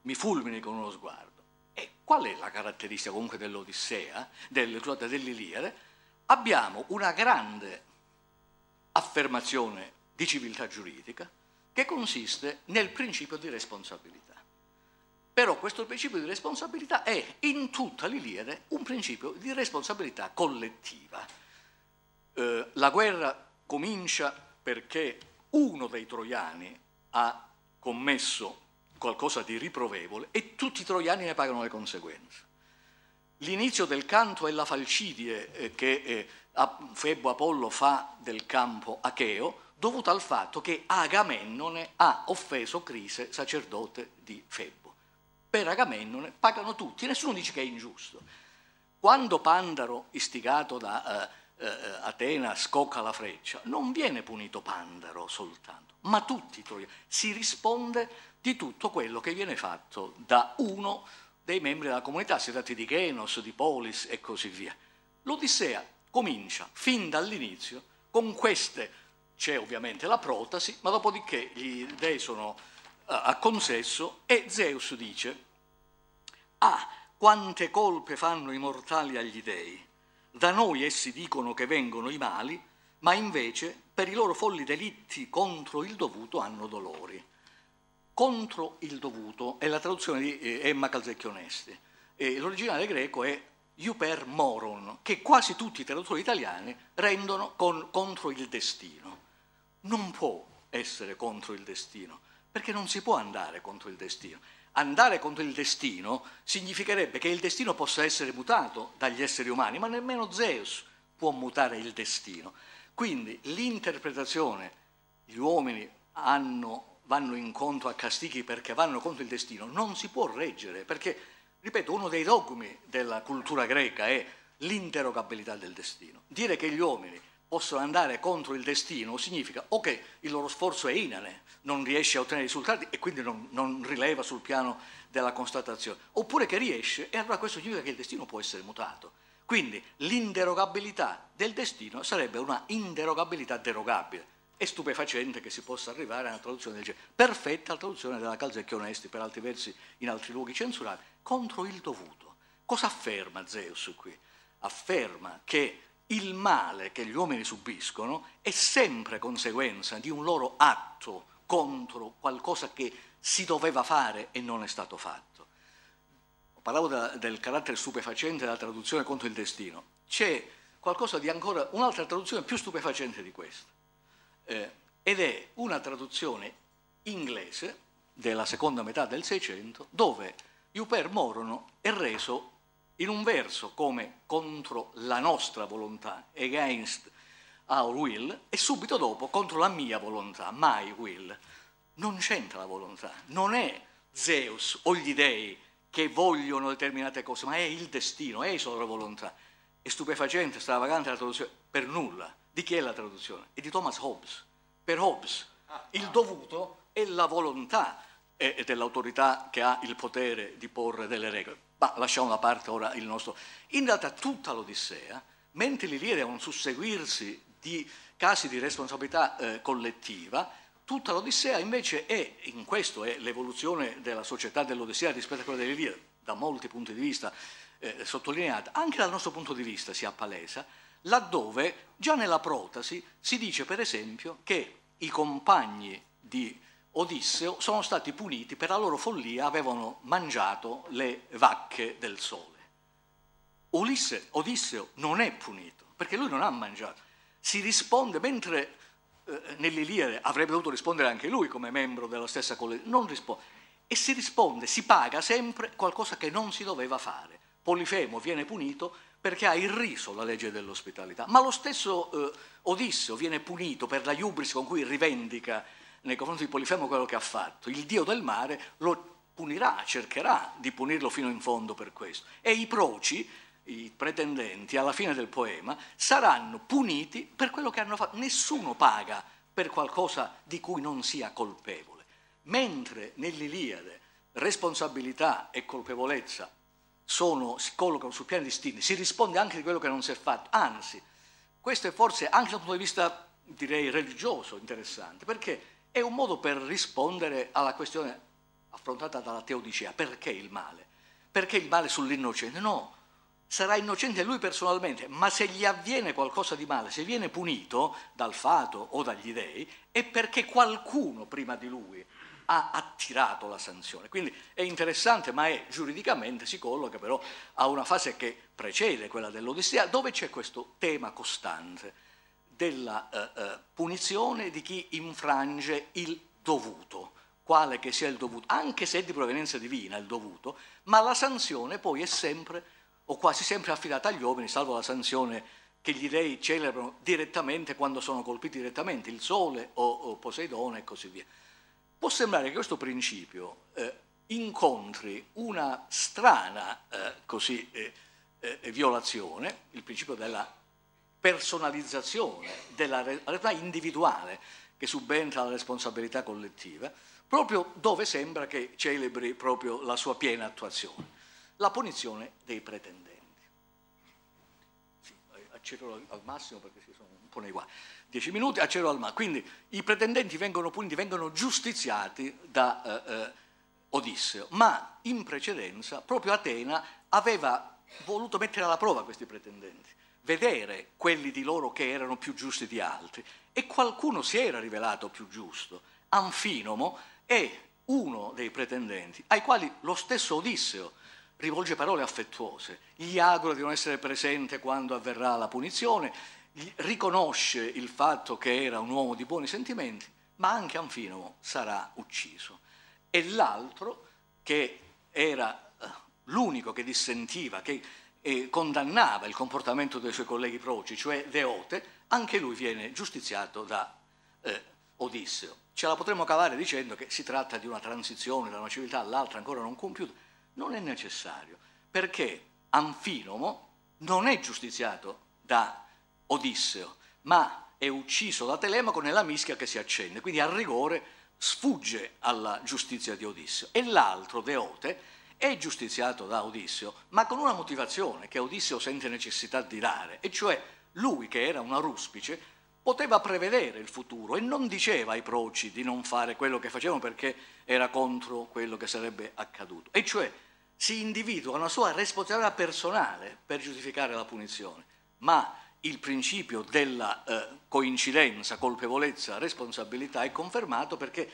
mi fulmini con uno sguardo, e qual è la caratteristica comunque dell'Odissea, del, dell'Iliade? Abbiamo una grande affermazione di civiltà giuridica che consiste nel principio di responsabilità. Però questo principio di responsabilità è in tutta l'Iliade un principio di responsabilità collettiva. Eh, la guerra comincia perché uno dei troiani ha commesso qualcosa di riprovevole e tutti i troiani ne pagano le conseguenze. L'inizio del canto è la falcidie eh, che eh, Febo Apollo fa del campo acheo, dovuta al fatto che Agamennone ha offeso Crise, sacerdote di Febbo. Per Agamennone pagano tutti, nessuno dice che è ingiusto. Quando Pandaro, istigato da eh, eh, Atena, scocca la freccia, non viene punito Pandaro soltanto, ma tutti i troiani. Si risponde di tutto quello che viene fatto da uno dei membri della comunità, si tratti di Genos, di Polis e così via. L'Odissea comincia fin dall'inizio con queste c'è ovviamente la protasi, ma dopodiché gli dei sono eh, a consesso e Zeus dice, ah, quante colpe fanno i mortali agli dei, da noi essi dicono che vengono i mali, ma invece per i loro folli delitti contro il dovuto hanno dolori. Contro il dovuto è la traduzione di eh, Emma Calzecchi Onesti, l'originale greco è iuper moron, che quasi tutti i traduttori italiani rendono con contro il destino non può essere contro il destino, perché non si può andare contro il destino. Andare contro il destino significherebbe che il destino possa essere mutato dagli esseri umani, ma nemmeno Zeus può mutare il destino. Quindi l'interpretazione gli uomini hanno, vanno incontro a castighi perché vanno contro il destino non si può reggere, perché, ripeto, uno dei dogmi della cultura greca è l'interrogabilità del destino. Dire che gli uomini possono andare contro il destino significa o che il loro sforzo è inane, non riesce a ottenere risultati e quindi non, non, rileva sul piano della constatazione, oppure che riesce e allora questo significa che il destino può essere mutato. Quindi l'inderogabilità del destino sarebbe una inderogabilità derogabile. È stupefacente che si possa arrivare a una traduzione del genere, perfetta traduzione della calzecchia Onesti, per altri versi in altri luoghi censurati, contro il dovuto. Cosa afferma Zeus qui? Afferma che il male che gli uomini subiscono è sempre conseguenza di un loro atto contro qualcosa che si doveva fare e non è stato fatto. Parlavo da, del carattere stupefacente della traduzione contro il destino. C'è qualcosa di ancora, un'altra traduzione più stupefacente di questa, eh, ed è una traduzione inglese della seconda metà del Seicento dove Juper Morono è reso in un verso come contro la nostra volontà, against our will, e subito dopo contro la mia volontà, my will. Non c'entra la volontà, non è Zeus o gli dei che vogliono determinate cose, ma è il destino, è la loro volontà. È stupefacente, stravagante la traduzione, per nulla. Di chi è la traduzione? È di Thomas Hobbes. Per Hobbes il dovuto è la volontà dell'autorità che ha il potere di porre delle regole ma lasciamo da parte ora il nostro... In realtà tutta l'Odissea, mentre l'Iliade è un susseguirsi di casi di responsabilità eh, collettiva, tutta l'Odissea invece è, in questo è l'evoluzione della società dell'Odissea rispetto a quella dell'Iliade, da molti punti di vista eh, sottolineata, anche dal nostro punto di vista si appalesa, laddove già nella protasi si dice per esempio che i compagni di Odisseo sono stati puniti per la loro follia, avevano mangiato le vacche del sole. Ulisse, Odisseo non è punito perché lui non ha mangiato. Si risponde, mentre eh, nell'Iliade avrebbe dovuto rispondere anche lui come membro della stessa collezione, non risponde. E si risponde, si paga sempre qualcosa che non si doveva fare. Polifemo viene punito perché ha irriso la legge dell'ospitalità, ma lo stesso eh, Odisseo viene punito per la iubris con cui rivendica nei confronti di Polifemo quello che ha fatto, il dio del mare lo punirà, cercherà di punirlo fino in fondo per questo. E i proci, i pretendenti, alla fine del poema, saranno puniti per quello che hanno fatto. Nessuno paga per qualcosa di cui non sia colpevole. Mentre nell'Iliade responsabilità e colpevolezza sono, si collocano sul piano distinti, si risponde anche di quello che non si è fatto. Anzi, questo è forse anche dal punto di vista, direi, religioso interessante, perché è un modo per rispondere alla questione affrontata dalla teodicea, perché il male? Perché il male sull'innocente? No, sarà innocente lui personalmente, ma se gli avviene qualcosa di male, se viene punito dal fato o dagli dei, è perché qualcuno prima di lui ha attirato la sanzione. Quindi è interessante, ma è, giuridicamente si colloca però a una fase che precede quella dell'Odissea, dove c'è questo tema costante della eh, eh, punizione di chi infrange il dovuto, quale che sia il dovuto, anche se è di provenienza divina il dovuto, ma la sanzione poi è sempre o quasi sempre affidata agli uomini, salvo la sanzione che gli dei celebrano direttamente quando sono colpiti direttamente, il Sole o, o Poseidone e così via. Può sembrare che questo principio eh, incontri una strana eh, così, eh, eh, violazione, il principio della personalizzazione della realtà individuale che subentra alla responsabilità collettiva, proprio dove sembra che celebri proprio la sua piena attuazione, la punizione dei pretendenti. Sì, eh, accelero al massimo perché si sono un po' nei guai. Dieci minuti, accelero al massimo. Quindi i pretendenti vengono puniti, vengono giustiziati da eh, eh, Odisseo, ma in precedenza proprio Atena aveva voluto mettere alla prova questi pretendenti vedere quelli di loro che erano più giusti di altri e qualcuno si era rivelato più giusto. Anfinomo è uno dei pretendenti ai quali lo stesso Odisseo rivolge parole affettuose, gli augura di non essere presente quando avverrà la punizione, riconosce il fatto che era un uomo di buoni sentimenti, ma anche Anfinomo sarà ucciso. E l'altro, che era eh, l'unico che dissentiva, che eh, condannava il comportamento dei suoi colleghi proci, cioè Deote, anche lui viene giustiziato da eh, Odisseo. Ce la potremmo cavare dicendo che si tratta di una transizione da una civiltà all'altra ancora non compiuta. Non è necessario, perché Anfinomo non è giustiziato da Odisseo, ma è ucciso da Telemaco nella mischia che si accende, quindi a rigore sfugge alla giustizia di Odisseo. E l'altro, Deote, è giustiziato da Odisseo, ma con una motivazione che Odisseo sente necessità di dare, e cioè lui che era una ruspice poteva prevedere il futuro e non diceva ai proci di non fare quello che facevano perché era contro quello che sarebbe accaduto. E cioè si individua una sua responsabilità personale per giustificare la punizione, ma il principio della eh, coincidenza, colpevolezza, responsabilità è confermato perché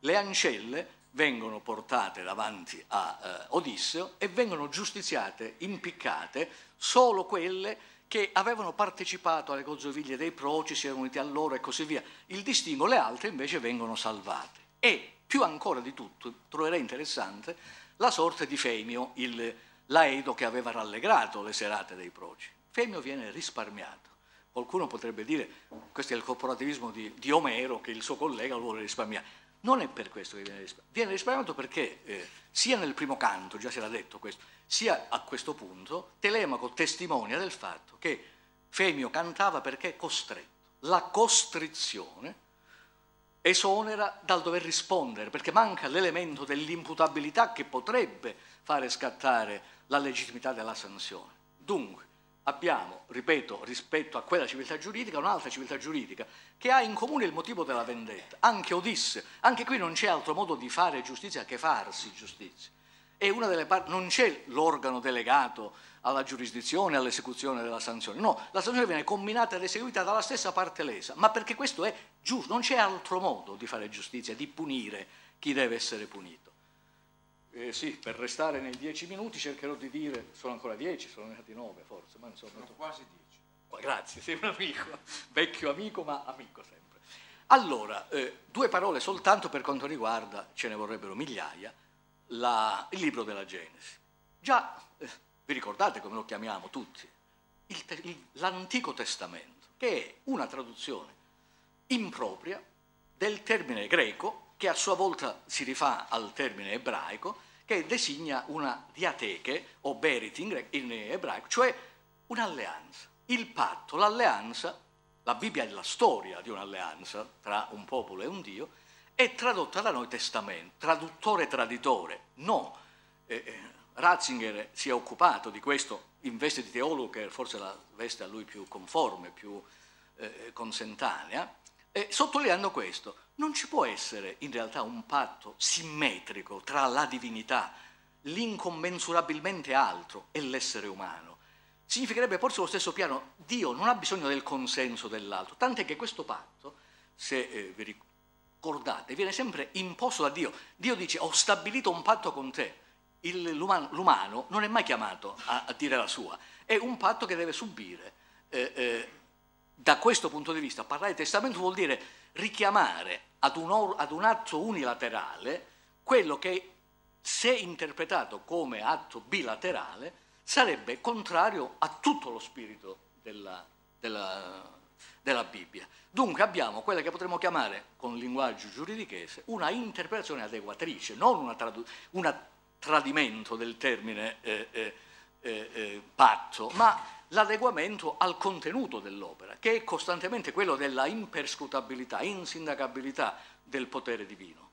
le ancelle vengono portate davanti a eh, Odisseo e vengono giustiziate, impiccate, solo quelle che avevano partecipato alle gozzoviglie dei proci, si erano uniti a loro e così via. Il distingo, le altre invece vengono salvate. E più ancora di tutto, troverei interessante, la sorte di Femio, il laedo che aveva rallegrato le serate dei proci. Femio viene risparmiato. Qualcuno potrebbe dire, questo è il corporativismo di, di Omero, che il suo collega lo vuole risparmiare. Non è per questo che viene risparmiato, viene risparmiato perché eh, sia nel primo canto, già si era detto questo, sia a questo punto Telemaco testimonia del fatto che Femio cantava perché costretto. La costrizione esonera dal dover rispondere, perché manca l'elemento dell'imputabilità che potrebbe fare scattare la legittimità della sanzione. Dunque, abbiamo, ripeto, rispetto a quella civiltà giuridica, un'altra civiltà giuridica che ha in comune il motivo della vendetta, anche Odisse, anche qui non c'è altro modo di fare giustizia che farsi giustizia. E una delle parti, non c'è l'organo delegato alla giurisdizione, all'esecuzione della sanzione, no, la sanzione viene combinata ed eseguita dalla stessa parte lesa, ma perché questo è giusto, non c'è altro modo di fare giustizia, di punire chi deve essere punito. Eh, sì, per restare nei dieci minuti cercherò di dire, sono ancora dieci, sono andati nove forse, ma insomma... Sono molto... quasi dieci. Grazie, sei un amico, vecchio amico ma amico sempre. Allora, eh, due parole soltanto per quanto riguarda, ce ne vorrebbero migliaia, la, il libro della Genesi. Già, eh, vi ricordate come lo chiamiamo tutti? l'Antico Testamento, che è una traduzione impropria del termine greco che a sua volta si rifà al termine ebraico che designa una diateche o berit in, in ebraico, cioè un'alleanza, il patto, l'alleanza, la Bibbia è la storia di un'alleanza tra un popolo e un Dio, è tradotta da noi testamento, traduttore traditore, no. Eh, eh, Ratzinger si è occupato di questo in veste di teologo, che forse è la veste a lui più conforme, più eh, eh consentanea, eh, sottolineando questo, non ci può essere in realtà un patto simmetrico tra la divinità, l'incommensurabilmente altro e l'essere umano. Significherebbe forse lo stesso piano, Dio non ha bisogno del consenso dell'altro, tant'è che questo patto, se eh, vi ricordate, viene sempre imposto da Dio. Dio dice ho stabilito un patto con te, l'umano, non è mai chiamato a, a, dire la sua, è un patto che deve subire. Eh, eh da questo punto di vista parlare di testamento vuol dire richiamare ad un, ad un atto unilaterale quello che se interpretato come atto bilaterale sarebbe contrario a tutto lo spirito della, della, della Bibbia. Dunque abbiamo quella che potremmo chiamare, con linguaggio giuridichese, una interpretazione adeguatrice, non un tradimento del termine eh, eh, eh, eh patto, ma l'adeguamento al contenuto dell'opera, che è costantemente quello della imperscrutabilità, insindacabilità del potere divino.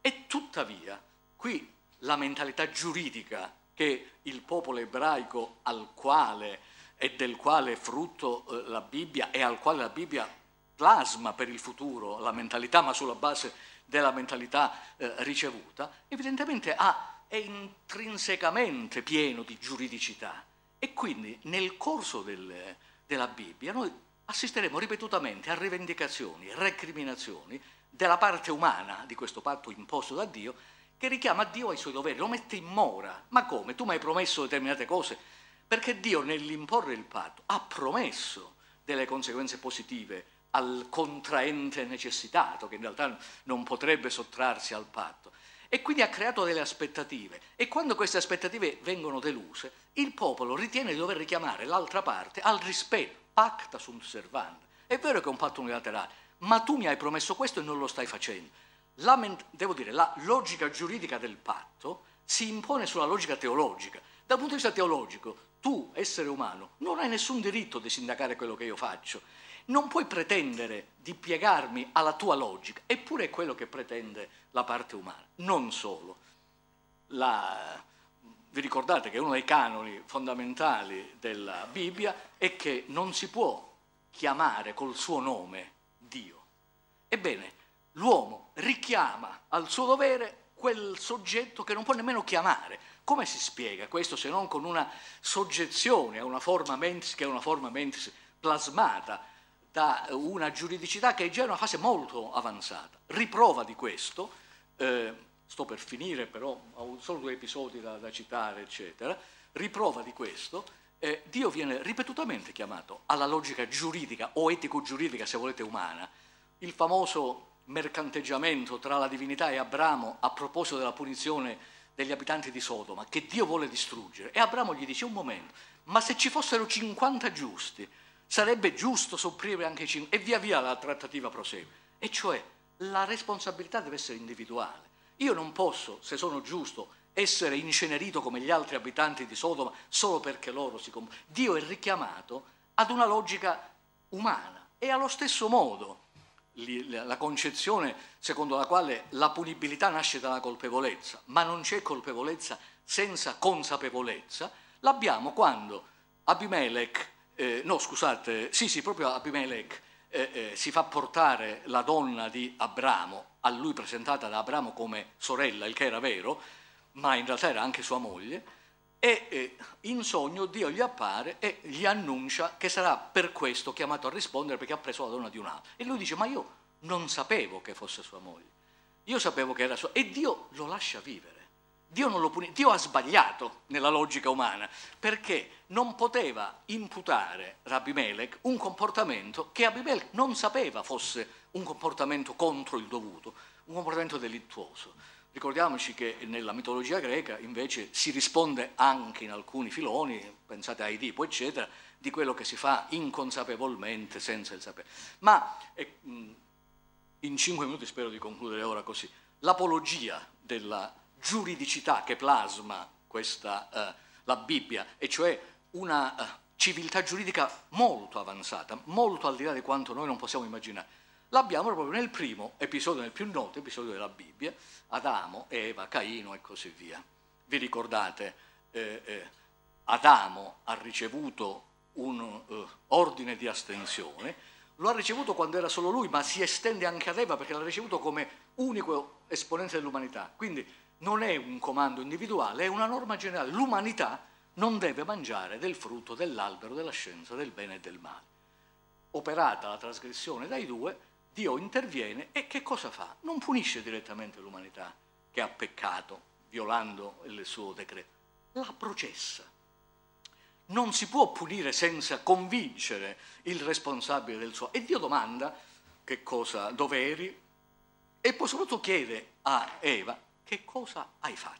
E tuttavia, qui la mentalità giuridica che il popolo ebraico al quale e del quale è frutto eh, la Bibbia e al quale la Bibbia plasma per il futuro la mentalità, ma sulla base della mentalità eh, ricevuta, evidentemente ha, è intrinsecamente pieno di giuridicità e quindi nel corso del, della Bibbia noi assisteremo ripetutamente a rivendicazioni, recriminazioni della parte umana di questo patto imposto da Dio che richiama Dio ai suoi doveri, lo mette in mora. Ma come? Tu mi hai promesso determinate cose? Perché Dio nell'imporre il patto ha promesso delle conseguenze positive al contraente necessitato, che in realtà non potrebbe sottrarsi al patto e quindi ha creato delle aspettative e quando queste aspettative vengono deluse il popolo ritiene di dover richiamare l'altra parte al rispetto, pacta sunt servanda. È vero che è un patto unilaterale, ma tu mi hai promesso questo e non lo stai facendo. La, devo dire, la logica giuridica del patto si impone sulla logica teologica. Dal punto di vista teologico, tu, essere umano, non hai nessun diritto di sindacare quello che io faccio non puoi pretendere di piegarmi alla tua logica, eppure è quello che pretende la parte umana. Non solo. La... Vi ricordate che uno dei canoni fondamentali della Bibbia è che non si può chiamare col suo nome Dio. Ebbene, l'uomo richiama al suo dovere quel soggetto che non può nemmeno chiamare. Come si spiega questo se non con una soggezione a una forma mentis che è una forma mentis plasmata da una giuridicità che è già in una fase molto avanzata. Riprova di questo, eh, sto per finire però, ho solo due episodi da, da citare, eccetera, riprova di questo, eh, Dio viene ripetutamente chiamato alla logica giuridica o etico-giuridica, se volete, umana. Il famoso mercanteggiamento tra la divinità e Abramo a proposito della punizione degli abitanti di Sodoma, che Dio vuole distruggere. E Abramo gli dice un momento, ma se ci fossero 50 giusti, sarebbe giusto sopprimere anche i 5 e via via la trattativa prosegue. E cioè la responsabilità deve essere individuale. Io non posso, se sono giusto, essere incenerito come gli altri abitanti di Sodoma solo perché loro si comportano. Dio è richiamato ad una logica umana e allo stesso modo la concezione secondo la quale la punibilità nasce dalla colpevolezza, ma non c'è colpevolezza senza consapevolezza, l'abbiamo quando Abimelech eh, no scusate, sì sì, proprio Abimelech eh, eh, si fa portare la donna di Abramo, a lui presentata da Abramo come sorella, il che era vero, ma in realtà era anche sua moglie, e eh, in sogno Dio gli appare e gli annuncia che sarà per questo chiamato a rispondere perché ha preso la donna di un altro. E lui dice, ma io non sapevo che fosse sua moglie, io sapevo che era sua... E Dio lo lascia vivere. Dio, non lo punisce. Dio ha sbagliato nella logica umana perché non poteva imputare a Abimelech un comportamento che Abimelech non sapeva fosse un comportamento contro il dovuto, un comportamento delittuoso. Ricordiamoci che nella mitologia greca invece si risponde anche in alcuni filoni, pensate a Edipo eccetera, di quello che si fa inconsapevolmente senza il sapere. Ma eh, in cinque minuti spero di concludere ora così. L'apologia della giuridicità che plasma questa, eh, la Bibbia, e cioè una eh, civiltà giuridica molto avanzata, molto al di là di quanto noi non possiamo immaginare. L'abbiamo proprio nel primo episodio, nel più noto episodio della Bibbia, Adamo, Eva, Caino e così via. Vi ricordate, eh, eh Adamo ha ricevuto un eh, ordine di astensione, lo ha ricevuto quando era solo lui, ma si estende anche ad Eva perché l'ha ricevuto come unico esponente dell'umanità. Quindi non è un comando individuale, è una norma generale. L'umanità non deve mangiare del frutto dell'albero della scienza del bene e del male. Operata la trasgressione dai due, Dio interviene e che cosa fa? Non punisce direttamente l'umanità che ha peccato violando il suo decreto, la processa. Non si può punire senza convincere il responsabile del suo. E Dio domanda che cosa, dove eri, e poi soprattutto chiede a Eva che cosa hai fatto?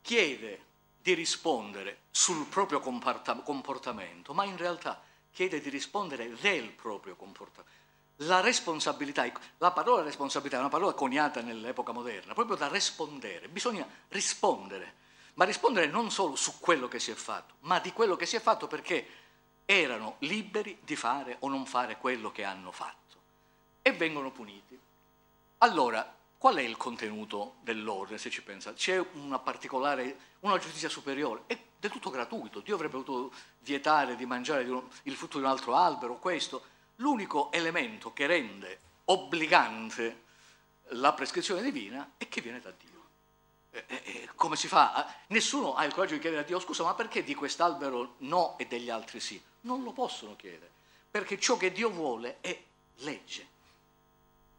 Chiede di rispondere sul proprio comportamento, ma in realtà chiede di rispondere del proprio comportamento. La responsabilità, ecco, la parola responsabilità è una parola coniata nell'epoca moderna, proprio da rispondere, bisogna rispondere, ma rispondere non solo su quello che si è fatto, ma di quello che si è fatto perché erano liberi di fare o non fare quello che hanno fatto e vengono puniti. Allora, Qual è il contenuto dell'ordine, se ci pensa? C'è una particolare, una giustizia superiore, è del tutto gratuito, Dio avrebbe potuto vietare di mangiare il frutto di un altro albero, questo. L'unico elemento che rende obbligante la prescrizione divina è che viene da Dio. E, eh, e, eh, eh, come si fa? Ah, nessuno ha il coraggio di chiedere a Dio scusa, ma perché di quest'albero no e degli altri sì? Non lo possono chiedere, perché ciò che Dio vuole è legge.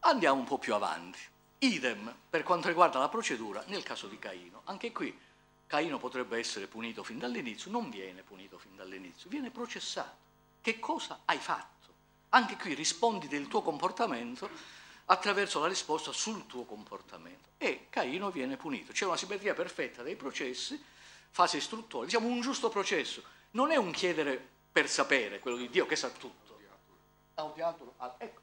Andiamo un po' più avanti. Idem per quanto riguarda la procedura nel caso di Caino. Anche qui Caino potrebbe essere punito fin dall'inizio, non viene punito fin dall'inizio, viene processato. Che cosa hai fatto? Anche qui rispondi del tuo comportamento attraverso la risposta sul tuo comportamento e Caino viene punito. C'è una simmetria perfetta dei processi, fase istruttoria, diciamo un giusto processo. Non è un chiedere per sapere, quello di Dio che sa tutto. Ecco,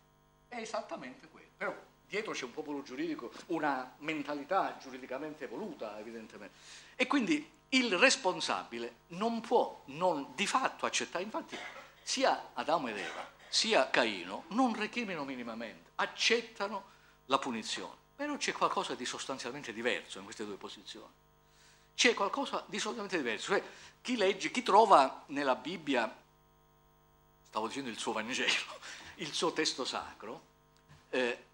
è esattamente quello. Però dietro c'è un popolo giuridico, una mentalità giuridicamente evoluta evidentemente. E quindi il responsabile non può non di fatto accettare, infatti sia Adamo ed Eva sia Caino non recriminano minimamente, accettano la punizione. Però c'è qualcosa di sostanzialmente diverso in queste due posizioni. C'è qualcosa di sostanzialmente diverso. Cioè, chi legge, chi trova nella Bibbia, stavo dicendo il suo Vangelo, il suo testo sacro, eh,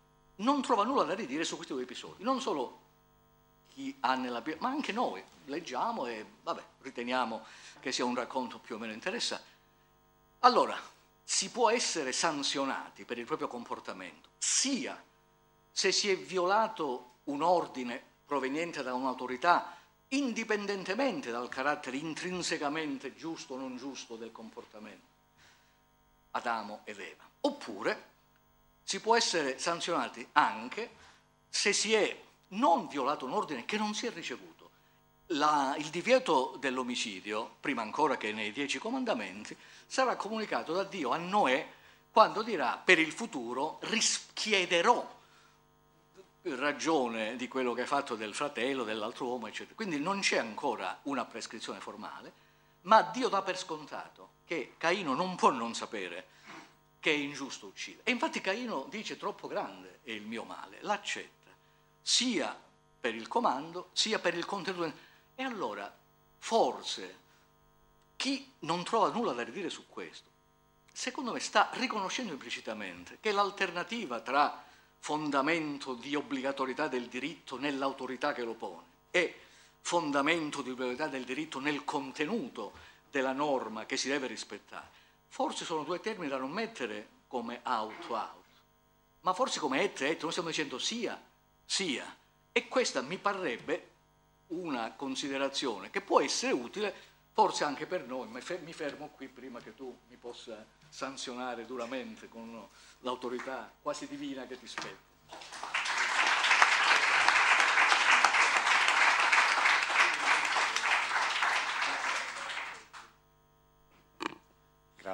non trova nulla da ridire su questi due episodi. Non solo chi ha nella Bibbia, ma anche noi leggiamo e vabbè, riteniamo che sia un racconto più o meno interessante. Allora, si può essere sanzionati per il proprio comportamento, sia se si è violato un ordine proveniente da un'autorità, indipendentemente dal carattere intrinsecamente giusto o non giusto del comportamento, Adamo ed Eva, oppure si può essere sanzionati anche se si è non violato un ordine che non si è ricevuto. La, il divieto dell'omicidio, prima ancora che nei dieci comandamenti, sarà comunicato da Dio a Noè quando dirà per il futuro rischiederò ragione di quello che hai fatto del fratello, dell'altro uomo, eccetera. Quindi non c'è ancora una prescrizione formale, ma Dio dà per scontato che Caino non può non sapere che è ingiusto uccidere. E infatti Caino dice troppo grande è il mio male, l'accetta, sia per il comando, sia per il contenuto. E allora, forse, chi non trova nulla da ridire su questo, secondo me sta riconoscendo implicitamente che l'alternativa tra fondamento di obbligatorietà del diritto nell'autorità che lo pone e fondamento di obbligatorietà del diritto nel contenuto della norma che si deve rispettare Forse sono due termini da non mettere come out to out, ma forse come et et, noi stiamo dicendo sia, sia. E questa mi parrebbe una considerazione che può essere utile forse anche per noi, mi fermo qui prima che tu mi possa sanzionare duramente con l'autorità quasi divina che ti spetta.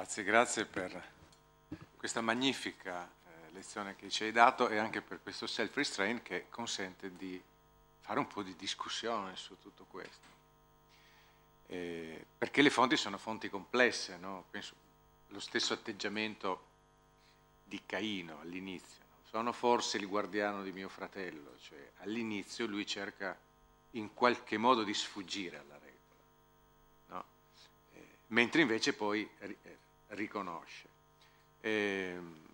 Grazie, grazie per questa magnifica eh, lezione che ci hai dato e anche per questo self-restraint che consente di fare un po' di discussione su tutto questo. Eh, perché le fonti sono fonti complesse, no? Penso lo stesso atteggiamento di Caino all'inizio. Sono forse il guardiano di mio fratello, cioè all'inizio lui cerca in qualche modo di sfuggire alla regola, no? eh, mentre invece poi eh, riconosce. E, ehm,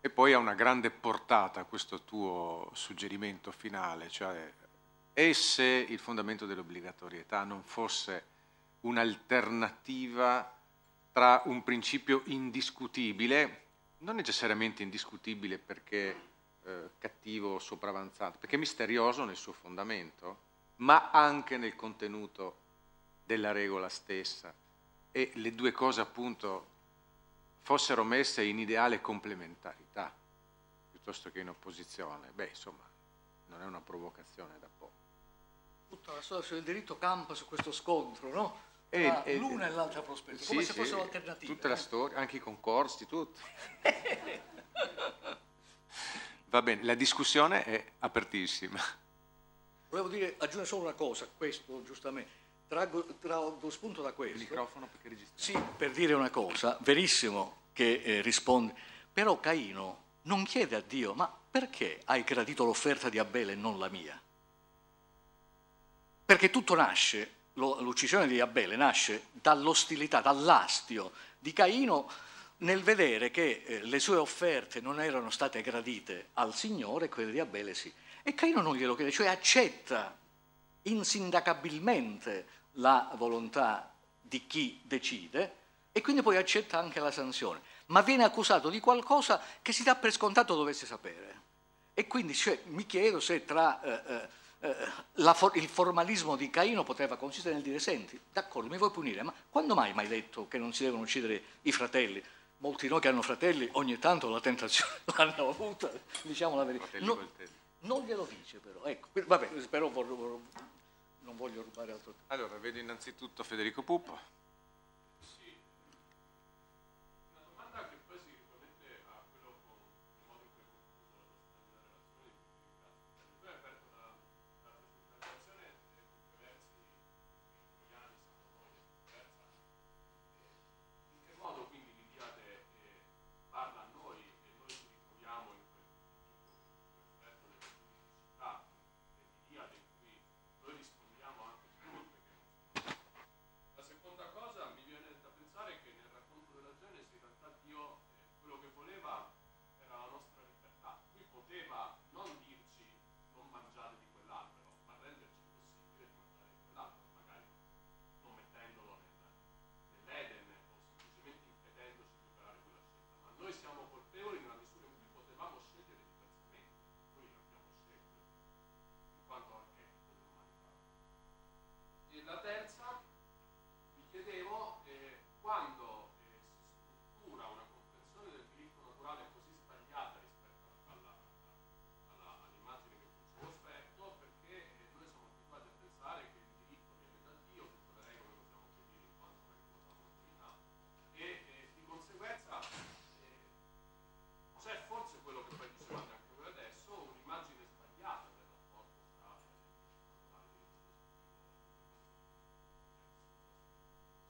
e, poi ha una grande portata questo tuo suggerimento finale, cioè e se il fondamento dell'obbligatorietà non fosse un'alternativa tra un principio indiscutibile, non necessariamente indiscutibile perché eh, cattivo o sopravanzato, perché misterioso nel suo fondamento, ma anche nel contenuto della regola stessa. E le due cose appunto fossero messe in ideale complementarità piuttosto che in opposizione, beh insomma non è una provocazione da poco. Tutta la storia sul diritto campa su questo scontro, no? e, l'una e l'altra prospettiva, sì, come se sì, fossero alternative. Tutta eh? la storia, anche i concorsi, tutto. Va bene, la discussione è apertissima. Volevo dire, aggiungere solo una cosa, questo giustamente Traggo, traggo, spunto da questo. Il microfono perché registriamo. Sì, per dire una cosa, verissimo che eh, risponde, però Caino non chiede a Dio, ma perché hai gradito l'offerta di Abele e non la mia? Perché tutto nasce, lo, l'uccisione di Abele nasce dall'ostilità, dall'astio di Caino nel vedere che eh, le sue offerte non erano state gradite al Signore, quelle di Abele sì. E Caino non glielo chiede, cioè accetta insindacabilmente la volontà di chi decide e quindi poi accetta anche la sanzione, ma viene accusato di qualcosa che si dà per scontato dovesse sapere. E quindi cioè, mi chiedo se tra eh, eh, eh for il formalismo di Caino poteva consistere nel dire senti, d'accordo, mi vuoi punire, ma quando mai mi hai detto che non si devono uccidere i fratelli? Molti di noi che hanno fratelli ogni tanto la tentazione l'hanno avuta, diciamo la verità. No, non glielo dice però, ecco, vabbè, spero vorrei, vorrei non voglio rubare altro tempo. Allora, vedo innanzitutto Federico Puppo.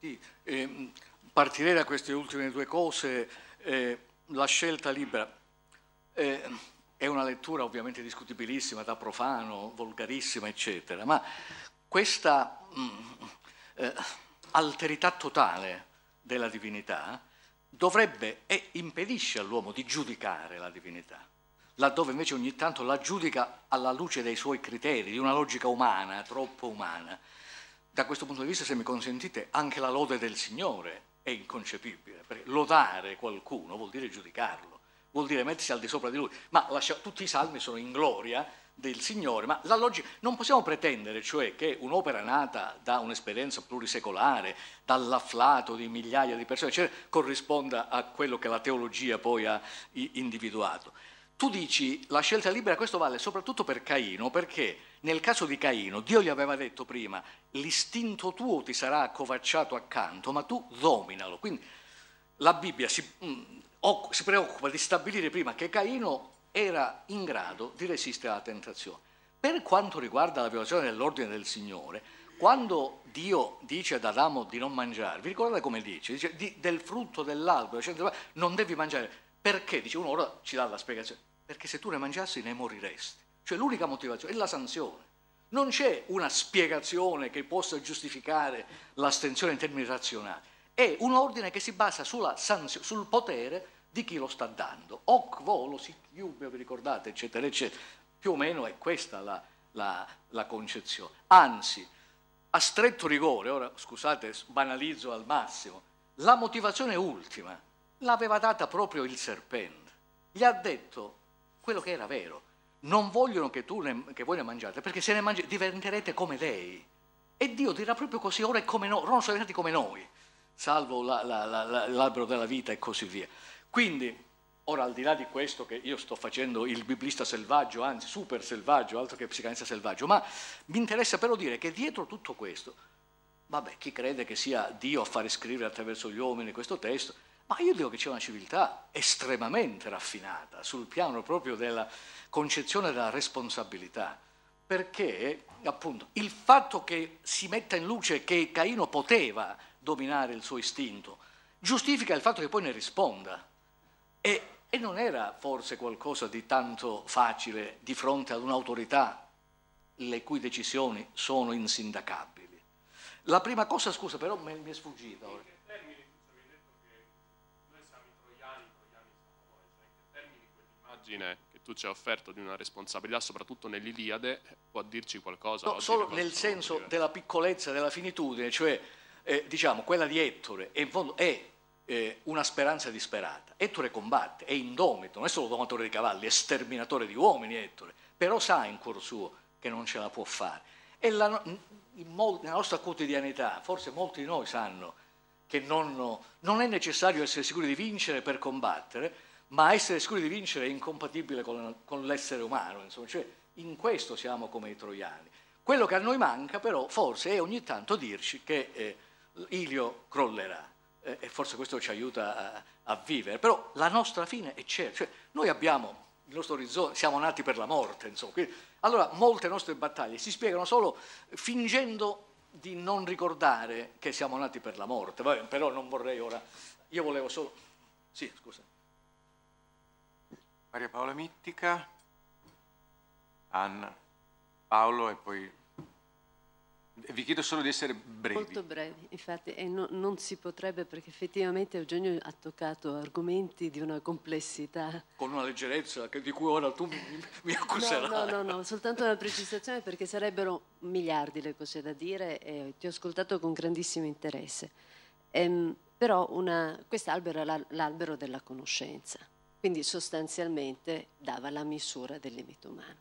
Sì, ehm, partirei da queste ultime due cose. Eh, la scelta libera eh, è una lettura ovviamente discutibilissima, da profano, volgarissima, eccetera, ma questa mh, mm, eh, alterità totale della divinità dovrebbe e impedisce all'uomo di giudicare la divinità, laddove invece ogni tanto la giudica alla luce dei suoi criteri, di una logica umana, troppo umana da questo punto di vista, se mi consentite, anche la lode del Signore è inconcepibile, perché lodare qualcuno vuol dire giudicarlo, vuol dire mettersi al di sopra di lui, ma lascia, tutti i salmi sono in gloria del Signore, ma la logica, non possiamo pretendere cioè che un'opera nata da un'esperienza plurisecolare, dall'afflato di migliaia di persone, cioè, corrisponda a quello che la teologia poi ha individuato tu dici la scelta libera, questo vale soprattutto per Caino, perché nel caso di Caino Dio gli aveva detto prima, l'istinto tuo ti sarà accovacciato accanto, ma tu dominalo. Quindi la Bibbia si, mh, mm, si preoccupa di stabilire prima che Caino era in grado di resistere alla tentazione. Per quanto riguarda la violazione dell'ordine del Signore, quando Dio dice ad Adamo di non mangiare, vi ricordate come dice? Dice di, del frutto dell'albero, cioè, non devi mangiare. Perché? Dice uno ora ci dà la spiegazione perché se tu ne mangiassi ne moriresti. Cioè l'unica motivazione è la sanzione. Non c'è una spiegazione che possa giustificare l'astensione in termini razionali. È un ordine che si basa sul potere di chi lo sta dando. Hoc volo sic iubeo, vi ricordate, eccetera, eccetera. Più o meno è questa la, la, la concezione. Anzi, a stretto rigore, ora scusate, banalizzo al massimo, la motivazione ultima l'aveva data proprio il serpente. Gli ha detto quello che era vero. Non vogliono che, tu ne, che voi ne mangiate, perché se ne mangiate diventerete come lei. E Dio dirà proprio così, ora è come noi, ora non sono diventati come noi, salvo la, la, la, l'albero della vita e così via. Quindi, ora al di là di questo che io sto facendo il biblista selvaggio, anzi super selvaggio, altro che psicanalista selvaggio, ma mi interessa però dire che dietro tutto questo, vabbè, chi crede che sia Dio a fare scrivere attraverso gli uomini questo testo, ma io dico che c'è una civiltà estremamente raffinata sul piano proprio della concezione della responsabilità, perché appunto il fatto che si metta in luce che Caino poteva dominare il suo istinto giustifica il fatto che poi ne risponda. E, e non era forse qualcosa di tanto facile di fronte ad un'autorità le cui decisioni sono insindacabili. La prima cosa, scusa, però mi è sfuggita ora. immagine che tu ci hai offerto di una responsabilità, soprattutto nell'Iliade, può dirci qualcosa? No, solo nel senso dire? della piccolezza, della finitudine, cioè eh, diciamo quella di Ettore è, è eh, una speranza disperata. Ettore combatte, è indomito, non è solo domatore di cavalli, è sterminatore di uomini Ettore, però sa in cuor suo che non ce la può fare. E la, molti, nella nostra quotidianità, forse molti di noi sanno che non, non è necessario essere sicuri di vincere per combattere, ma essere sicuri di vincere è incompatibile con, con l'essere umano, insomma, cioè in questo siamo come i troiani. Quello che a noi manca però forse è ogni tanto dirci che eh, Ilio crollerà eh, e forse questo ci aiuta a, a, vivere, però la nostra fine è certa, cioè, noi abbiamo il nostro orizzonte, siamo nati per la morte, insomma. Quindi, allora molte nostre battaglie si spiegano solo fingendo di non ricordare che siamo nati per la morte, Vabbè, però non vorrei ora, io volevo solo... Sì, scusa. Maria Paola Mittica, Anna, Paolo e poi... Vi chiedo solo di essere brevi. Molto brevi, infatti, e no, non si potrebbe perché effettivamente Eugenio ha toccato argomenti di una complessità. Con una leggerezza che, di cui ora tu mi, mi accuserai. No, no, no, no, soltanto una precisazione perché sarebbero miliardi le cose da dire e ti ho ascoltato con grandissimo interesse. Ehm, però una, quest'albero è l'albero della conoscenza quindi sostanzialmente dava la misura del limite umano.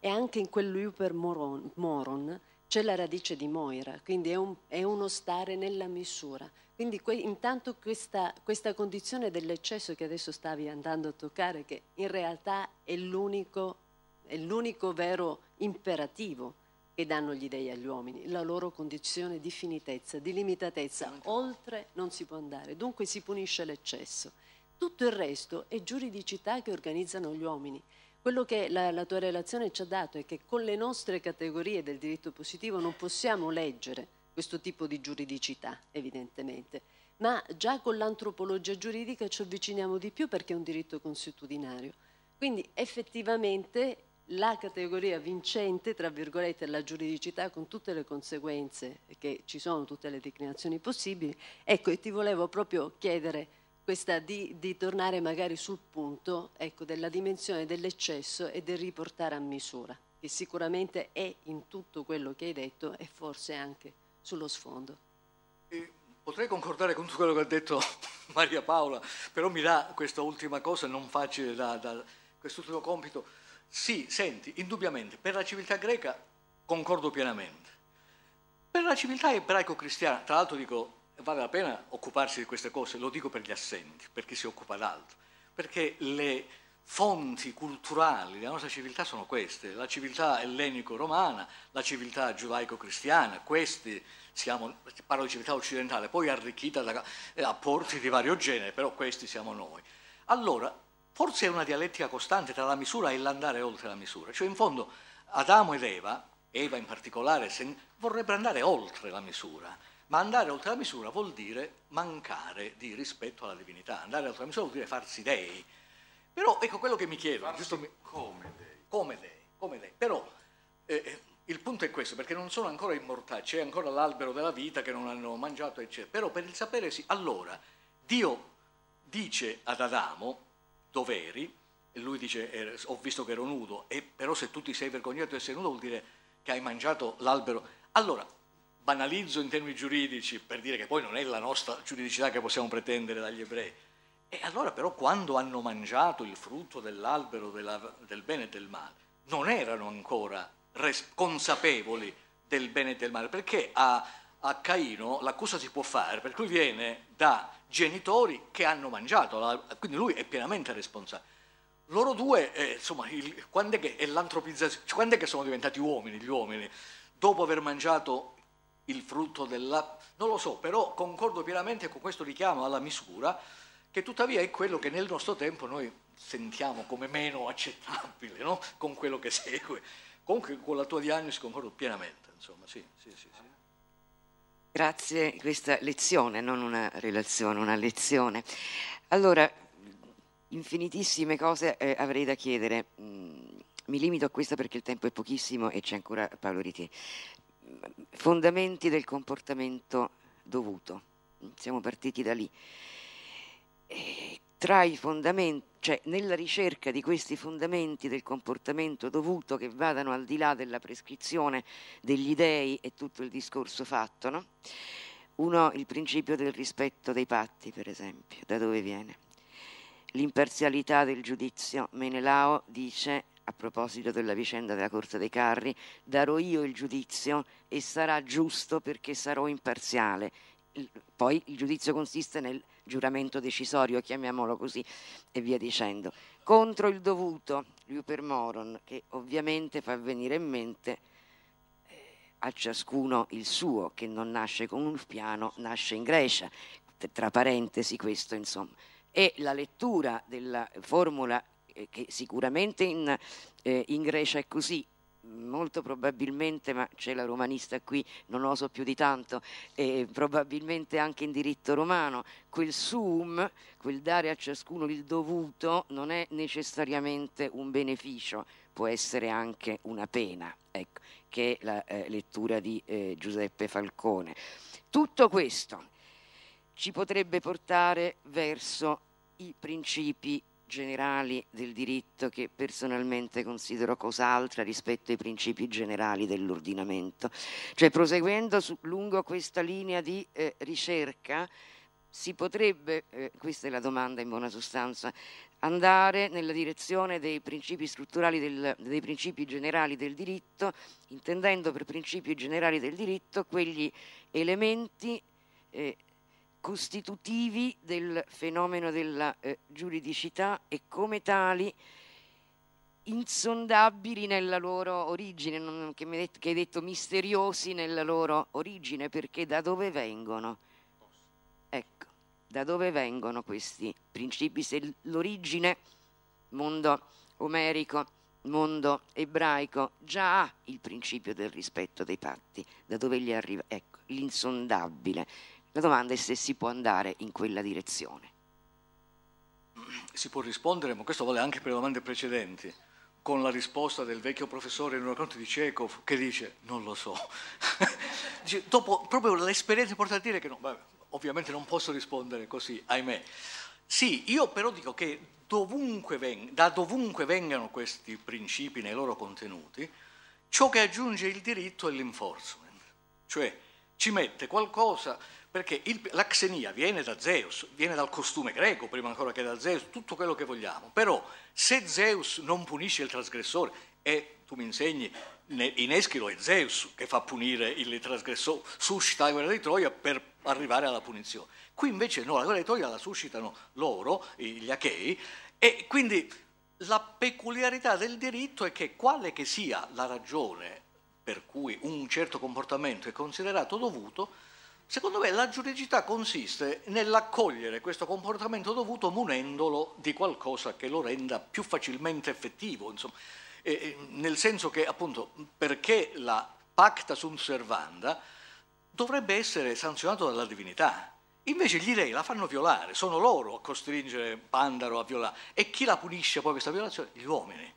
E anche in quell'Uper moron, moron c'è la radice di Moira, quindi è, un, è uno stare nella misura. Quindi que, intanto questa, questa, condizione dell'eccesso che adesso stavi andando a toccare, che in realtà è l'unico, è l'unico vero imperativo che danno gli dei agli uomini, la loro condizione di finitezza, di limitatezza, oltre non si può andare, dunque si punisce l'eccesso. Tutto il resto è giuridicità che organizzano gli uomini. Quello che la, la, tua relazione ci ha dato è che con le nostre categorie del diritto positivo non possiamo leggere questo tipo di giuridicità, evidentemente, ma già con l'antropologia giuridica ci avviciniamo di più perché è un diritto consuetudinario. Quindi effettivamente la categoria vincente, tra virgolette, la giuridicità con tutte le conseguenze che ci sono, tutte le declinazioni possibili, ecco, e ti volevo proprio chiedere questa di, di tornare magari sul punto ecco, della dimensione dell'eccesso e del riportare a misura, che sicuramente è in tutto quello che hai detto e forse anche sullo sfondo. E potrei concordare con tutto quello che ha detto Maria Paola, però mi dà questa ultima cosa non facile da, da quest'ultimo compito. Sì, senti, indubbiamente, per la civiltà greca concordo pienamente. Per la civiltà ebraico-cristiana, tra l'altro dico vale la pena occuparsi di queste cose, lo dico per gli assenti, per chi si occupa d'altro, perché le fonti culturali della nostra civiltà sono queste, la civiltà ellenico-romana, la civiltà giudaico-cristiana, questi siamo, parlo di civiltà occidentale, poi arricchita da eh, apporti di vario genere, però questi siamo noi. Allora, forse è una dialettica costante tra la misura e l'andare oltre la misura, cioè in fondo Adamo ed Eva, Eva in particolare, vorrebbero andare oltre la misura, ma andare oltre la misura vuol dire mancare di rispetto alla divinità, andare oltre la misura vuol dire farsi dei. Però ecco quello che mi chiedo, giusto come dei. Come dei, come dei. Però eh, eh, il punto è questo, perché non sono ancora immortali, c'è ancora l'albero della vita che non hanno mangiato, eccetera. Però per il sapere sì, allora Dio dice ad Adamo, doveri, e lui dice eh, ho visto che ero nudo, e però se tu ti sei vergognato di essere nudo vuol dire che hai mangiato l'albero. Allora, banalizzo in termini giuridici per dire che poi non è la nostra giuridicità che possiamo pretendere dagli ebrei. E allora però quando hanno mangiato il frutto dell'albero della, del bene e del male, non erano ancora res- consapevoli del bene e del male, perché a, a Caino l'accusa si può fare, per cui viene da genitori che hanno mangiato, quindi lui è pienamente responsabile. Loro due, eh, insomma, il, quando, è che, è l'antropizzazione, quando è che sono diventati uomini gli uomini? Dopo aver mangiato il frutto della... non lo so, però concordo pienamente con questo richiamo alla misura, che tuttavia è quello che nel nostro tempo noi sentiamo come meno accettabile, no? con quello che segue. Comunque con la tua diagnosi concordo pienamente, insomma, sì, sì, sì. sì. Grazie, questa lezione, non una relazione, una lezione. Allora, infinitissime cose eh, avrei da chiedere. Mm, mi limito a questa perché il tempo è pochissimo e c'è ancora Paolo Riti fondamenti del comportamento dovuto. Siamo partiti da lì. E tra i fondamenti, cioè nella ricerca di questi fondamenti del comportamento dovuto che vadano al di là della prescrizione degli dei e tutto il discorso fatto, no? Uno, il principio del rispetto dei patti, per esempio, da dove viene? L'imparzialità del giudizio. Menelao dice a proposito della vicenda della Corte dei Carri, darò io il giudizio e sarà giusto perché sarò imparziale. Poi il giudizio consiste nel giuramento decisorio, chiamiamolo così, e via dicendo. Contro il dovuto, Liuper Moron, che ovviamente fa venire in mente eh, a ciascuno il suo, che non nasce con un piano, nasce in Grecia. Tra parentesi questo, insomma. E la lettura della formula eh, che sicuramente in, eh, in Grecia è così, molto probabilmente, ma c'è la romanista qui, non oso più di tanto, eh, probabilmente anche in diritto romano, quel sum, quel dare a ciascuno il dovuto, non è necessariamente un beneficio, può essere anche una pena, ecco, che è la eh, lettura di eh, Giuseppe Falcone. Tutto questo ci potrebbe portare verso i principi generali del diritto che personalmente considero cos'altra rispetto ai principi generali dell'ordinamento. Cioè proseguendo su, lungo questa linea di eh, ricerca si potrebbe, eh, questa è la domanda in buona sostanza, andare nella direzione dei principi strutturali, del, dei principi generali del diritto, intendendo per principi generali del diritto quegli elementi eh, costitutivi del fenomeno della eh, giuridicità e come tali insondabili nella loro origine, non, che, detto, che hai detto misteriosi nella loro origine, perché da dove vengono? Ecco, da dove vengono questi principi? Se l'origine, mondo omerico, mondo ebraico, già ha il principio del rispetto dei patti, da dove gli arriva? Ecco, l'insondabile, la domanda è se si può andare in quella direzione. Si può rispondere, ma questo vale anche per le domande precedenti, con la risposta del vecchio professore in un racconto di Chekhov che dice non lo so. dice, dopo proprio l'esperienza porta a dire che no, vabbè, ovviamente non posso rispondere così, ahimè. Sì, io però dico che dovunque veng- da dovunque vengano questi principi nei loro contenuti, ciò che aggiunge il diritto è l'enforcement, cioè ci mette qualcosa perché il, la xenia viene da Zeus, viene dal costume greco prima ancora che da Zeus, tutto quello che vogliamo, però se Zeus non punisce il trasgressore e tu mi insegni in Eschilo è Zeus che fa punire il trasgressore, suscita la guerra di Troia per arrivare alla punizione. Qui invece no, la guerra di Troia la suscitano loro, gli Achei, e quindi la peculiarità del diritto è che quale che sia la ragione per cui un certo comportamento è considerato dovuto, Secondo me la giuridicità consiste nell'accogliere questo comportamento dovuto munendolo di qualcosa che lo renda più facilmente effettivo, e, nel senso che appunto perché la pacta sunt servanda dovrebbe essere sanzionato dalla divinità. Invece gli dei la fanno violare, sono loro a costringere Pandaro a violare. E chi la punisce poi questa violazione? Gli uomini.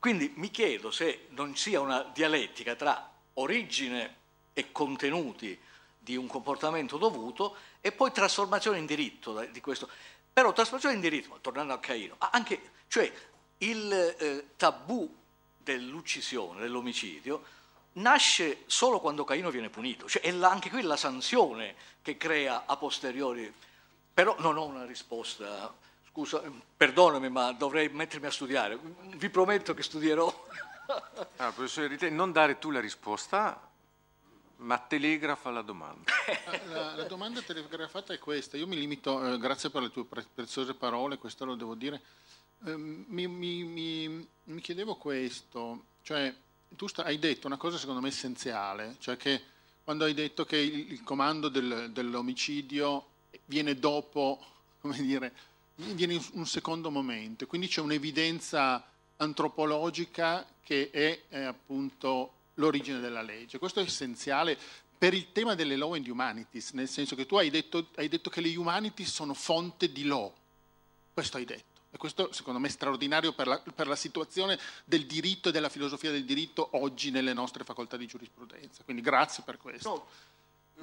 Quindi mi chiedo se non sia una dialettica tra origine e contenuti di un comportamento dovuto e poi trasformazione in diritto di questo. Però trasformazione in diritto, tornando a Caino, anche, cioè il eh, tabù dell'uccisione, dell'omicidio, nasce solo quando Caino viene punito, cioè è la, anche qui la sanzione che crea a posteriori. Però non ho una risposta, scusa, perdonami ma dovrei mettermi a studiare, vi prometto che studierò. Allora, ah, professore Rite, non dare tu la risposta, ma telegrafa la domanda. La, la, domanda telegrafata è questa. Io mi limito, eh, grazie per le tue pre- preziose parole, questo lo devo dire. Eh, mi, mi, mi, mi, chiedevo questo, cioè tu sta, hai detto una cosa secondo me essenziale, cioè che quando hai detto che il, il comando del, dell'omicidio viene dopo, come dire, viene in un secondo momento, quindi c'è un'evidenza antropologica che è, è eh, appunto l'origine della legge. Questo è essenziale per il tema delle law and humanities, nel senso che tu hai detto, hai detto che le humanities sono fonte di law. Questo hai detto. E questo secondo me è straordinario per la, per la, situazione del diritto e della filosofia del diritto oggi nelle nostre facoltà di giurisprudenza. Quindi grazie per questo.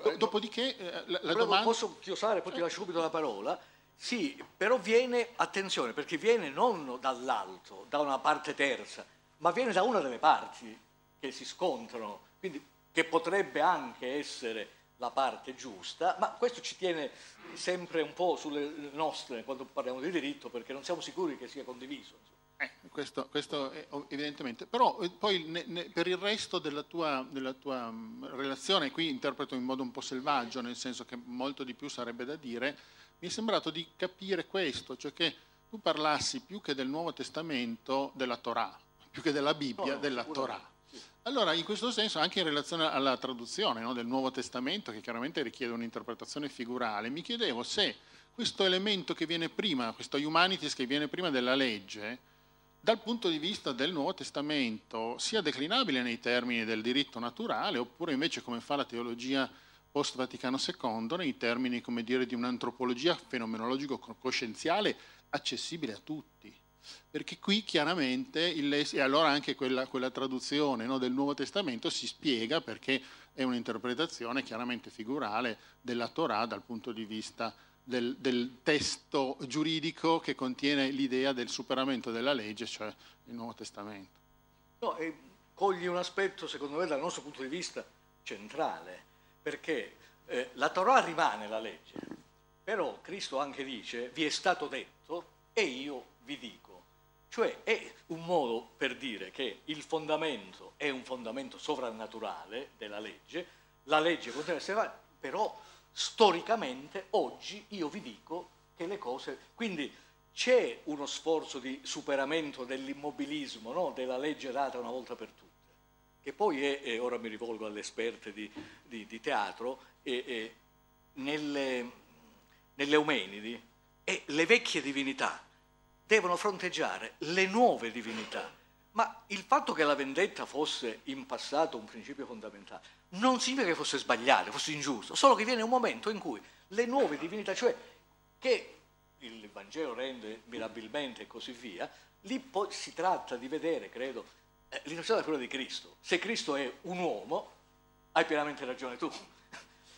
No, Dopodiché eh, la, la domanda... Posso chiosare, poi ti eh. lascio subito la parola. Sì, però viene, attenzione, perché viene non dall'alto, da una parte terza, ma viene da una delle parti che si scontrano, quindi che potrebbe anche essere la parte giusta, ma questo ci tiene sempre un po' sulle nostre quando parliamo di diritto perché non siamo sicuri che sia condiviso. Eh, questo, questo evidentemente, però eh, poi ne, ne, per il resto della tua, della tua mm, relazione, qui interpreto in modo un po' selvaggio, nel senso che molto di più sarebbe da dire, mi è sembrato di capire questo, cioè che tu parlassi più che del Nuovo Testamento della Torah, più che della Bibbia, oh, no, della Torah allora, in questo senso, anche in relazione alla traduzione no, del Nuovo Testamento, che chiaramente richiede un'interpretazione figurale, mi chiedevo se questo elemento che viene prima, questo humanities che viene prima della legge, dal punto di vista del Nuovo Testamento sia declinabile nei termini del diritto naturale oppure invece come fa la teologia post Vaticano II nei termini dire, di un'antropologia fenomenologico-coscienziale accessibile a tutti perché qui chiaramente, il, e allora anche quella, quella traduzione no, del Nuovo Testamento si spiega perché è un'interpretazione chiaramente figurale della Torah dal punto di vista del, del, testo giuridico che contiene l'idea del superamento della legge, cioè il Nuovo Testamento. No, e cogli un aspetto, secondo me, dal nostro punto di vista centrale, perché eh, la Torah rimane la legge, però Cristo anche dice, vi è stato detto e io vi dico. Cioè è un modo per dire che il fondamento è un fondamento sovrannaturale della legge, la legge continua ad essere valida, però storicamente oggi io vi dico che le cose... Quindi c'è uno sforzo di superamento dell'immobilismo, no? della legge data una volta per tutte, che poi è, e ora mi rivolgo alle esperte di, di, di teatro, è, è nelle, nelle Eumenidi, e le vecchie divinità devono fronteggiare le nuove divinità. Ma il fatto che la vendetta fosse in passato un principio fondamentale non significa che fosse sbagliato, fosse ingiusto, solo che viene un momento in cui le nuove divinità, cioè che il Vangelo rende mirabilmente e così via, lì poi si tratta di vedere, credo, eh, l'innocenza della figura di Cristo. Se Cristo è un uomo, hai pienamente ragione tu.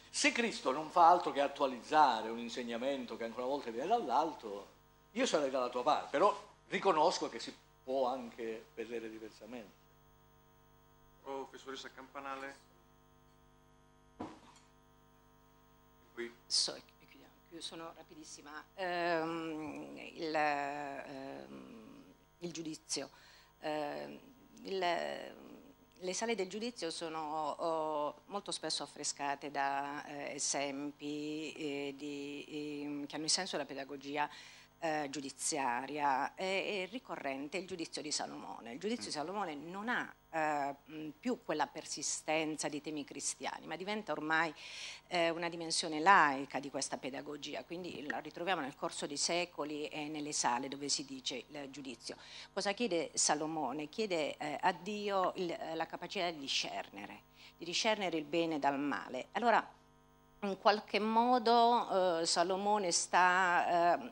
Se Cristo non fa altro che attualizzare un insegnamento che ancora una volta viene dall'alto, io sarei dalla tua parte, però riconosco che si può anche vedere diversamente. Professoressa campanale. Qui. So, sono rapidissima. Um, il, um, il, giudizio. Uh, il, le sale del giudizio sono oh, molto spesso affrescate da eh, esempi eh, di, eh, che hanno il senso della pedagogia eh, giudiziaria è, è, ricorrente il giudizio di Salomone. Il giudizio di mm. Salomone non ha eh, più quella persistenza di temi cristiani, ma diventa ormai eh, una dimensione laica di questa pedagogia, quindi mm. la ritroviamo nel corso dei secoli e nelle sale dove si dice il giudizio. Cosa chiede Salomone? Chiede eh, a Dio il, eh, la capacità di discernere, di discernere il bene dal male. Allora, in qualche modo eh, Salomone sta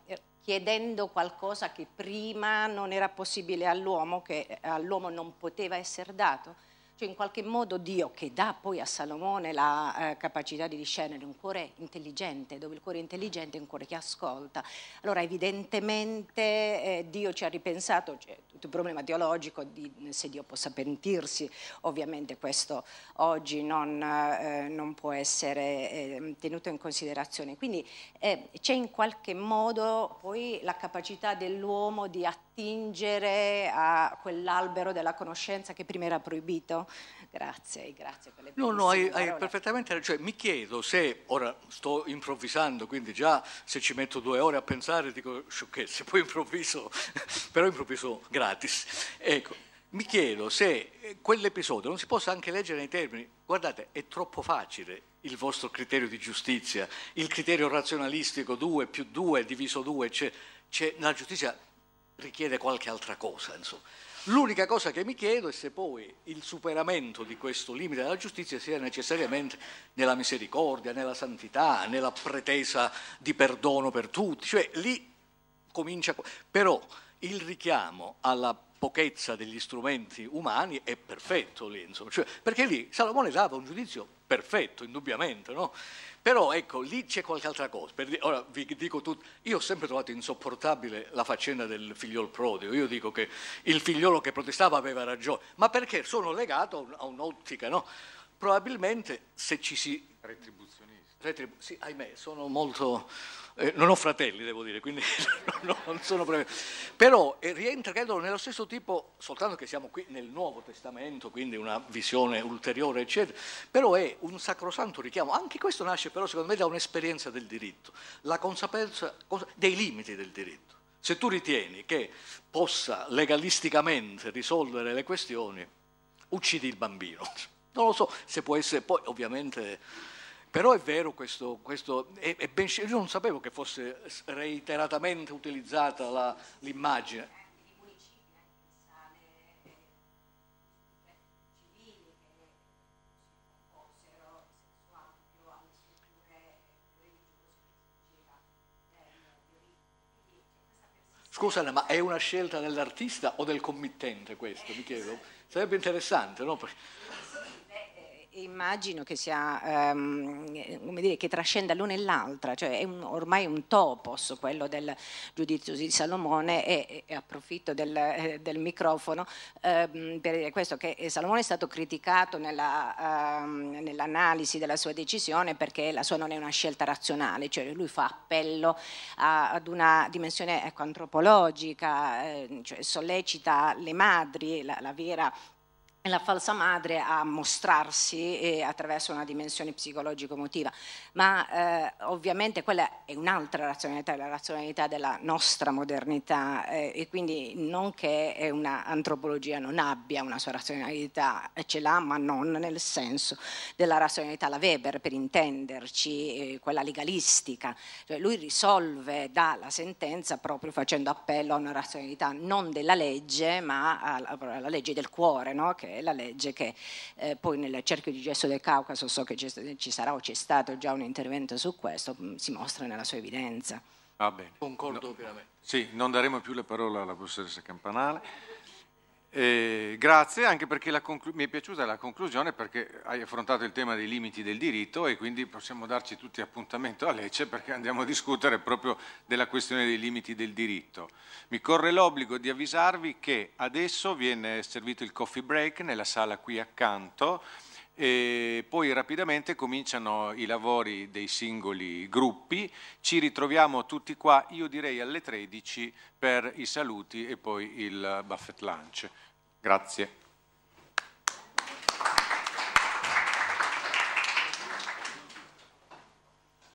chiedendo qualcosa che prima non era possibile all'uomo, che all'uomo non poteva essere dato cioè in qualche modo Dio che dà poi a Salomone la eh, capacità di discernere un cuore intelligente, dove il cuore intelligente è un cuore che ascolta. Allora evidentemente eh, Dio ci ha ripensato, cioè, tutto il problema teologico di se Dio possa pentirsi, ovviamente questo oggi non, eh, non può essere ehm, tenuto in considerazione. Quindi eh, c'è in qualche modo poi la capacità dell'uomo di attingere a quell'albero della conoscenza che prima era proibito grazie, grazie per le No, no, hai, hai perfettamente ragione. Cioè, mi chiedo se, ora sto improvvisando, quindi già se ci metto due ore a pensare dico sciocchezze, poi improvviso, però improvviso gratis. Ecco, mi chiedo se eh, quell'episodio non si possa anche leggere nei termini, guardate, è troppo facile il vostro criterio di giustizia, il criterio razionalistico 2 più 2 diviso 2, cioè, cioè, la giustizia richiede qualche altra cosa, insomma. L'unica cosa che mi chiedo è se poi il superamento di questo limite della giustizia sia necessariamente nella misericordia, nella santità, nella pretesa di perdono per tutti, cioè lì comincia... Però il richiamo alla pochezza degli strumenti umani è perfetto lì, insomma. Cioè, perché lì Salomone dava un giudizio perfetto, indubbiamente, no? Però ecco, lì c'è qualche altra cosa. Per, ora vi dico tutto, io ho sempre trovato insopportabile la faccenda del figliolo prodigo. Io dico che il figliolo che protestava aveva ragione, ma perché sono legato a un'ottica, no? Probabilmente se ci si... Retribuzioni Tre tribù, sì, ahimè, sono molto... Eh, non ho fratelli, devo dire, quindi no, non sono previsto. Però eh, rientra, credo, nello stesso tipo, soltanto che siamo qui nel Nuovo Testamento, quindi una visione ulteriore, eccetera, però è un sacrosanto richiamo. Anche questo nasce però, secondo me, da un'esperienza del diritto, la consapevolezza dei limiti del diritto. Se tu ritieni che possa legalisticamente risolvere le questioni, uccidi il bambino. Non lo so se può essere poi, ovviamente però è vero questo, questo è, è ben, io non sapevo che fosse reiteratamente utilizzata l'immagine. Scusate, ma è una scelta dell'artista o del committente questo? Mi chiedo. Sarebbe interessante, no? Immagino che sia, um, come dire, che trascenda l'una e l'altra, cioè è un, ormai un topos quello del giudizio di Salomone e, e approfitto del, eh, del microfono um, per dire questo, che Salomone è stato criticato nella, um, nell'analisi della sua decisione perché la sua non è una scelta razionale, cioè lui fa appello a, ad una dimensione ecco, antropologica, eh, cioè sollecita le madri, la, la vera la falsa madre a mostrarsi eh, attraverso una dimensione psicologico-emotiva, ma eh, ovviamente quella è un'altra razionalità, la razionalità della nostra modernità eh, e quindi non che un'antropologia non abbia una sua razionalità, eh, ce l'ha ma non nel senso della razionalità la Weber per intenderci, eh, quella legalistica, cioè, lui risolve dalla sentenza proprio facendo appello a una razionalità non della legge ma alla, alla legge del cuore no? che la legge che eh, poi nel cerchio di gesto del Caucaso, so che ci sarà o c'è stato già un intervento su questo, mm, si mostra nella sua evidenza. Va bene. Concordo no, pienamente. Sì, non daremo più le parole alla professoressa Campanale. Eh, grazie, anche perché mi è piaciuta la conclusione perché hai affrontato il tema dei limiti del diritto e quindi possiamo darci tutti appuntamento a Lecce perché andiamo a discutere proprio della questione dei limiti del diritto. Mi corre l'obbligo di avvisarvi che adesso viene servito il coffee break nella sala qui accanto e poi rapidamente cominciano i lavori dei singoli gruppi, ci ritroviamo tutti qua, io direi alle 13 per i saluti e poi il buffet lunch. Grazie.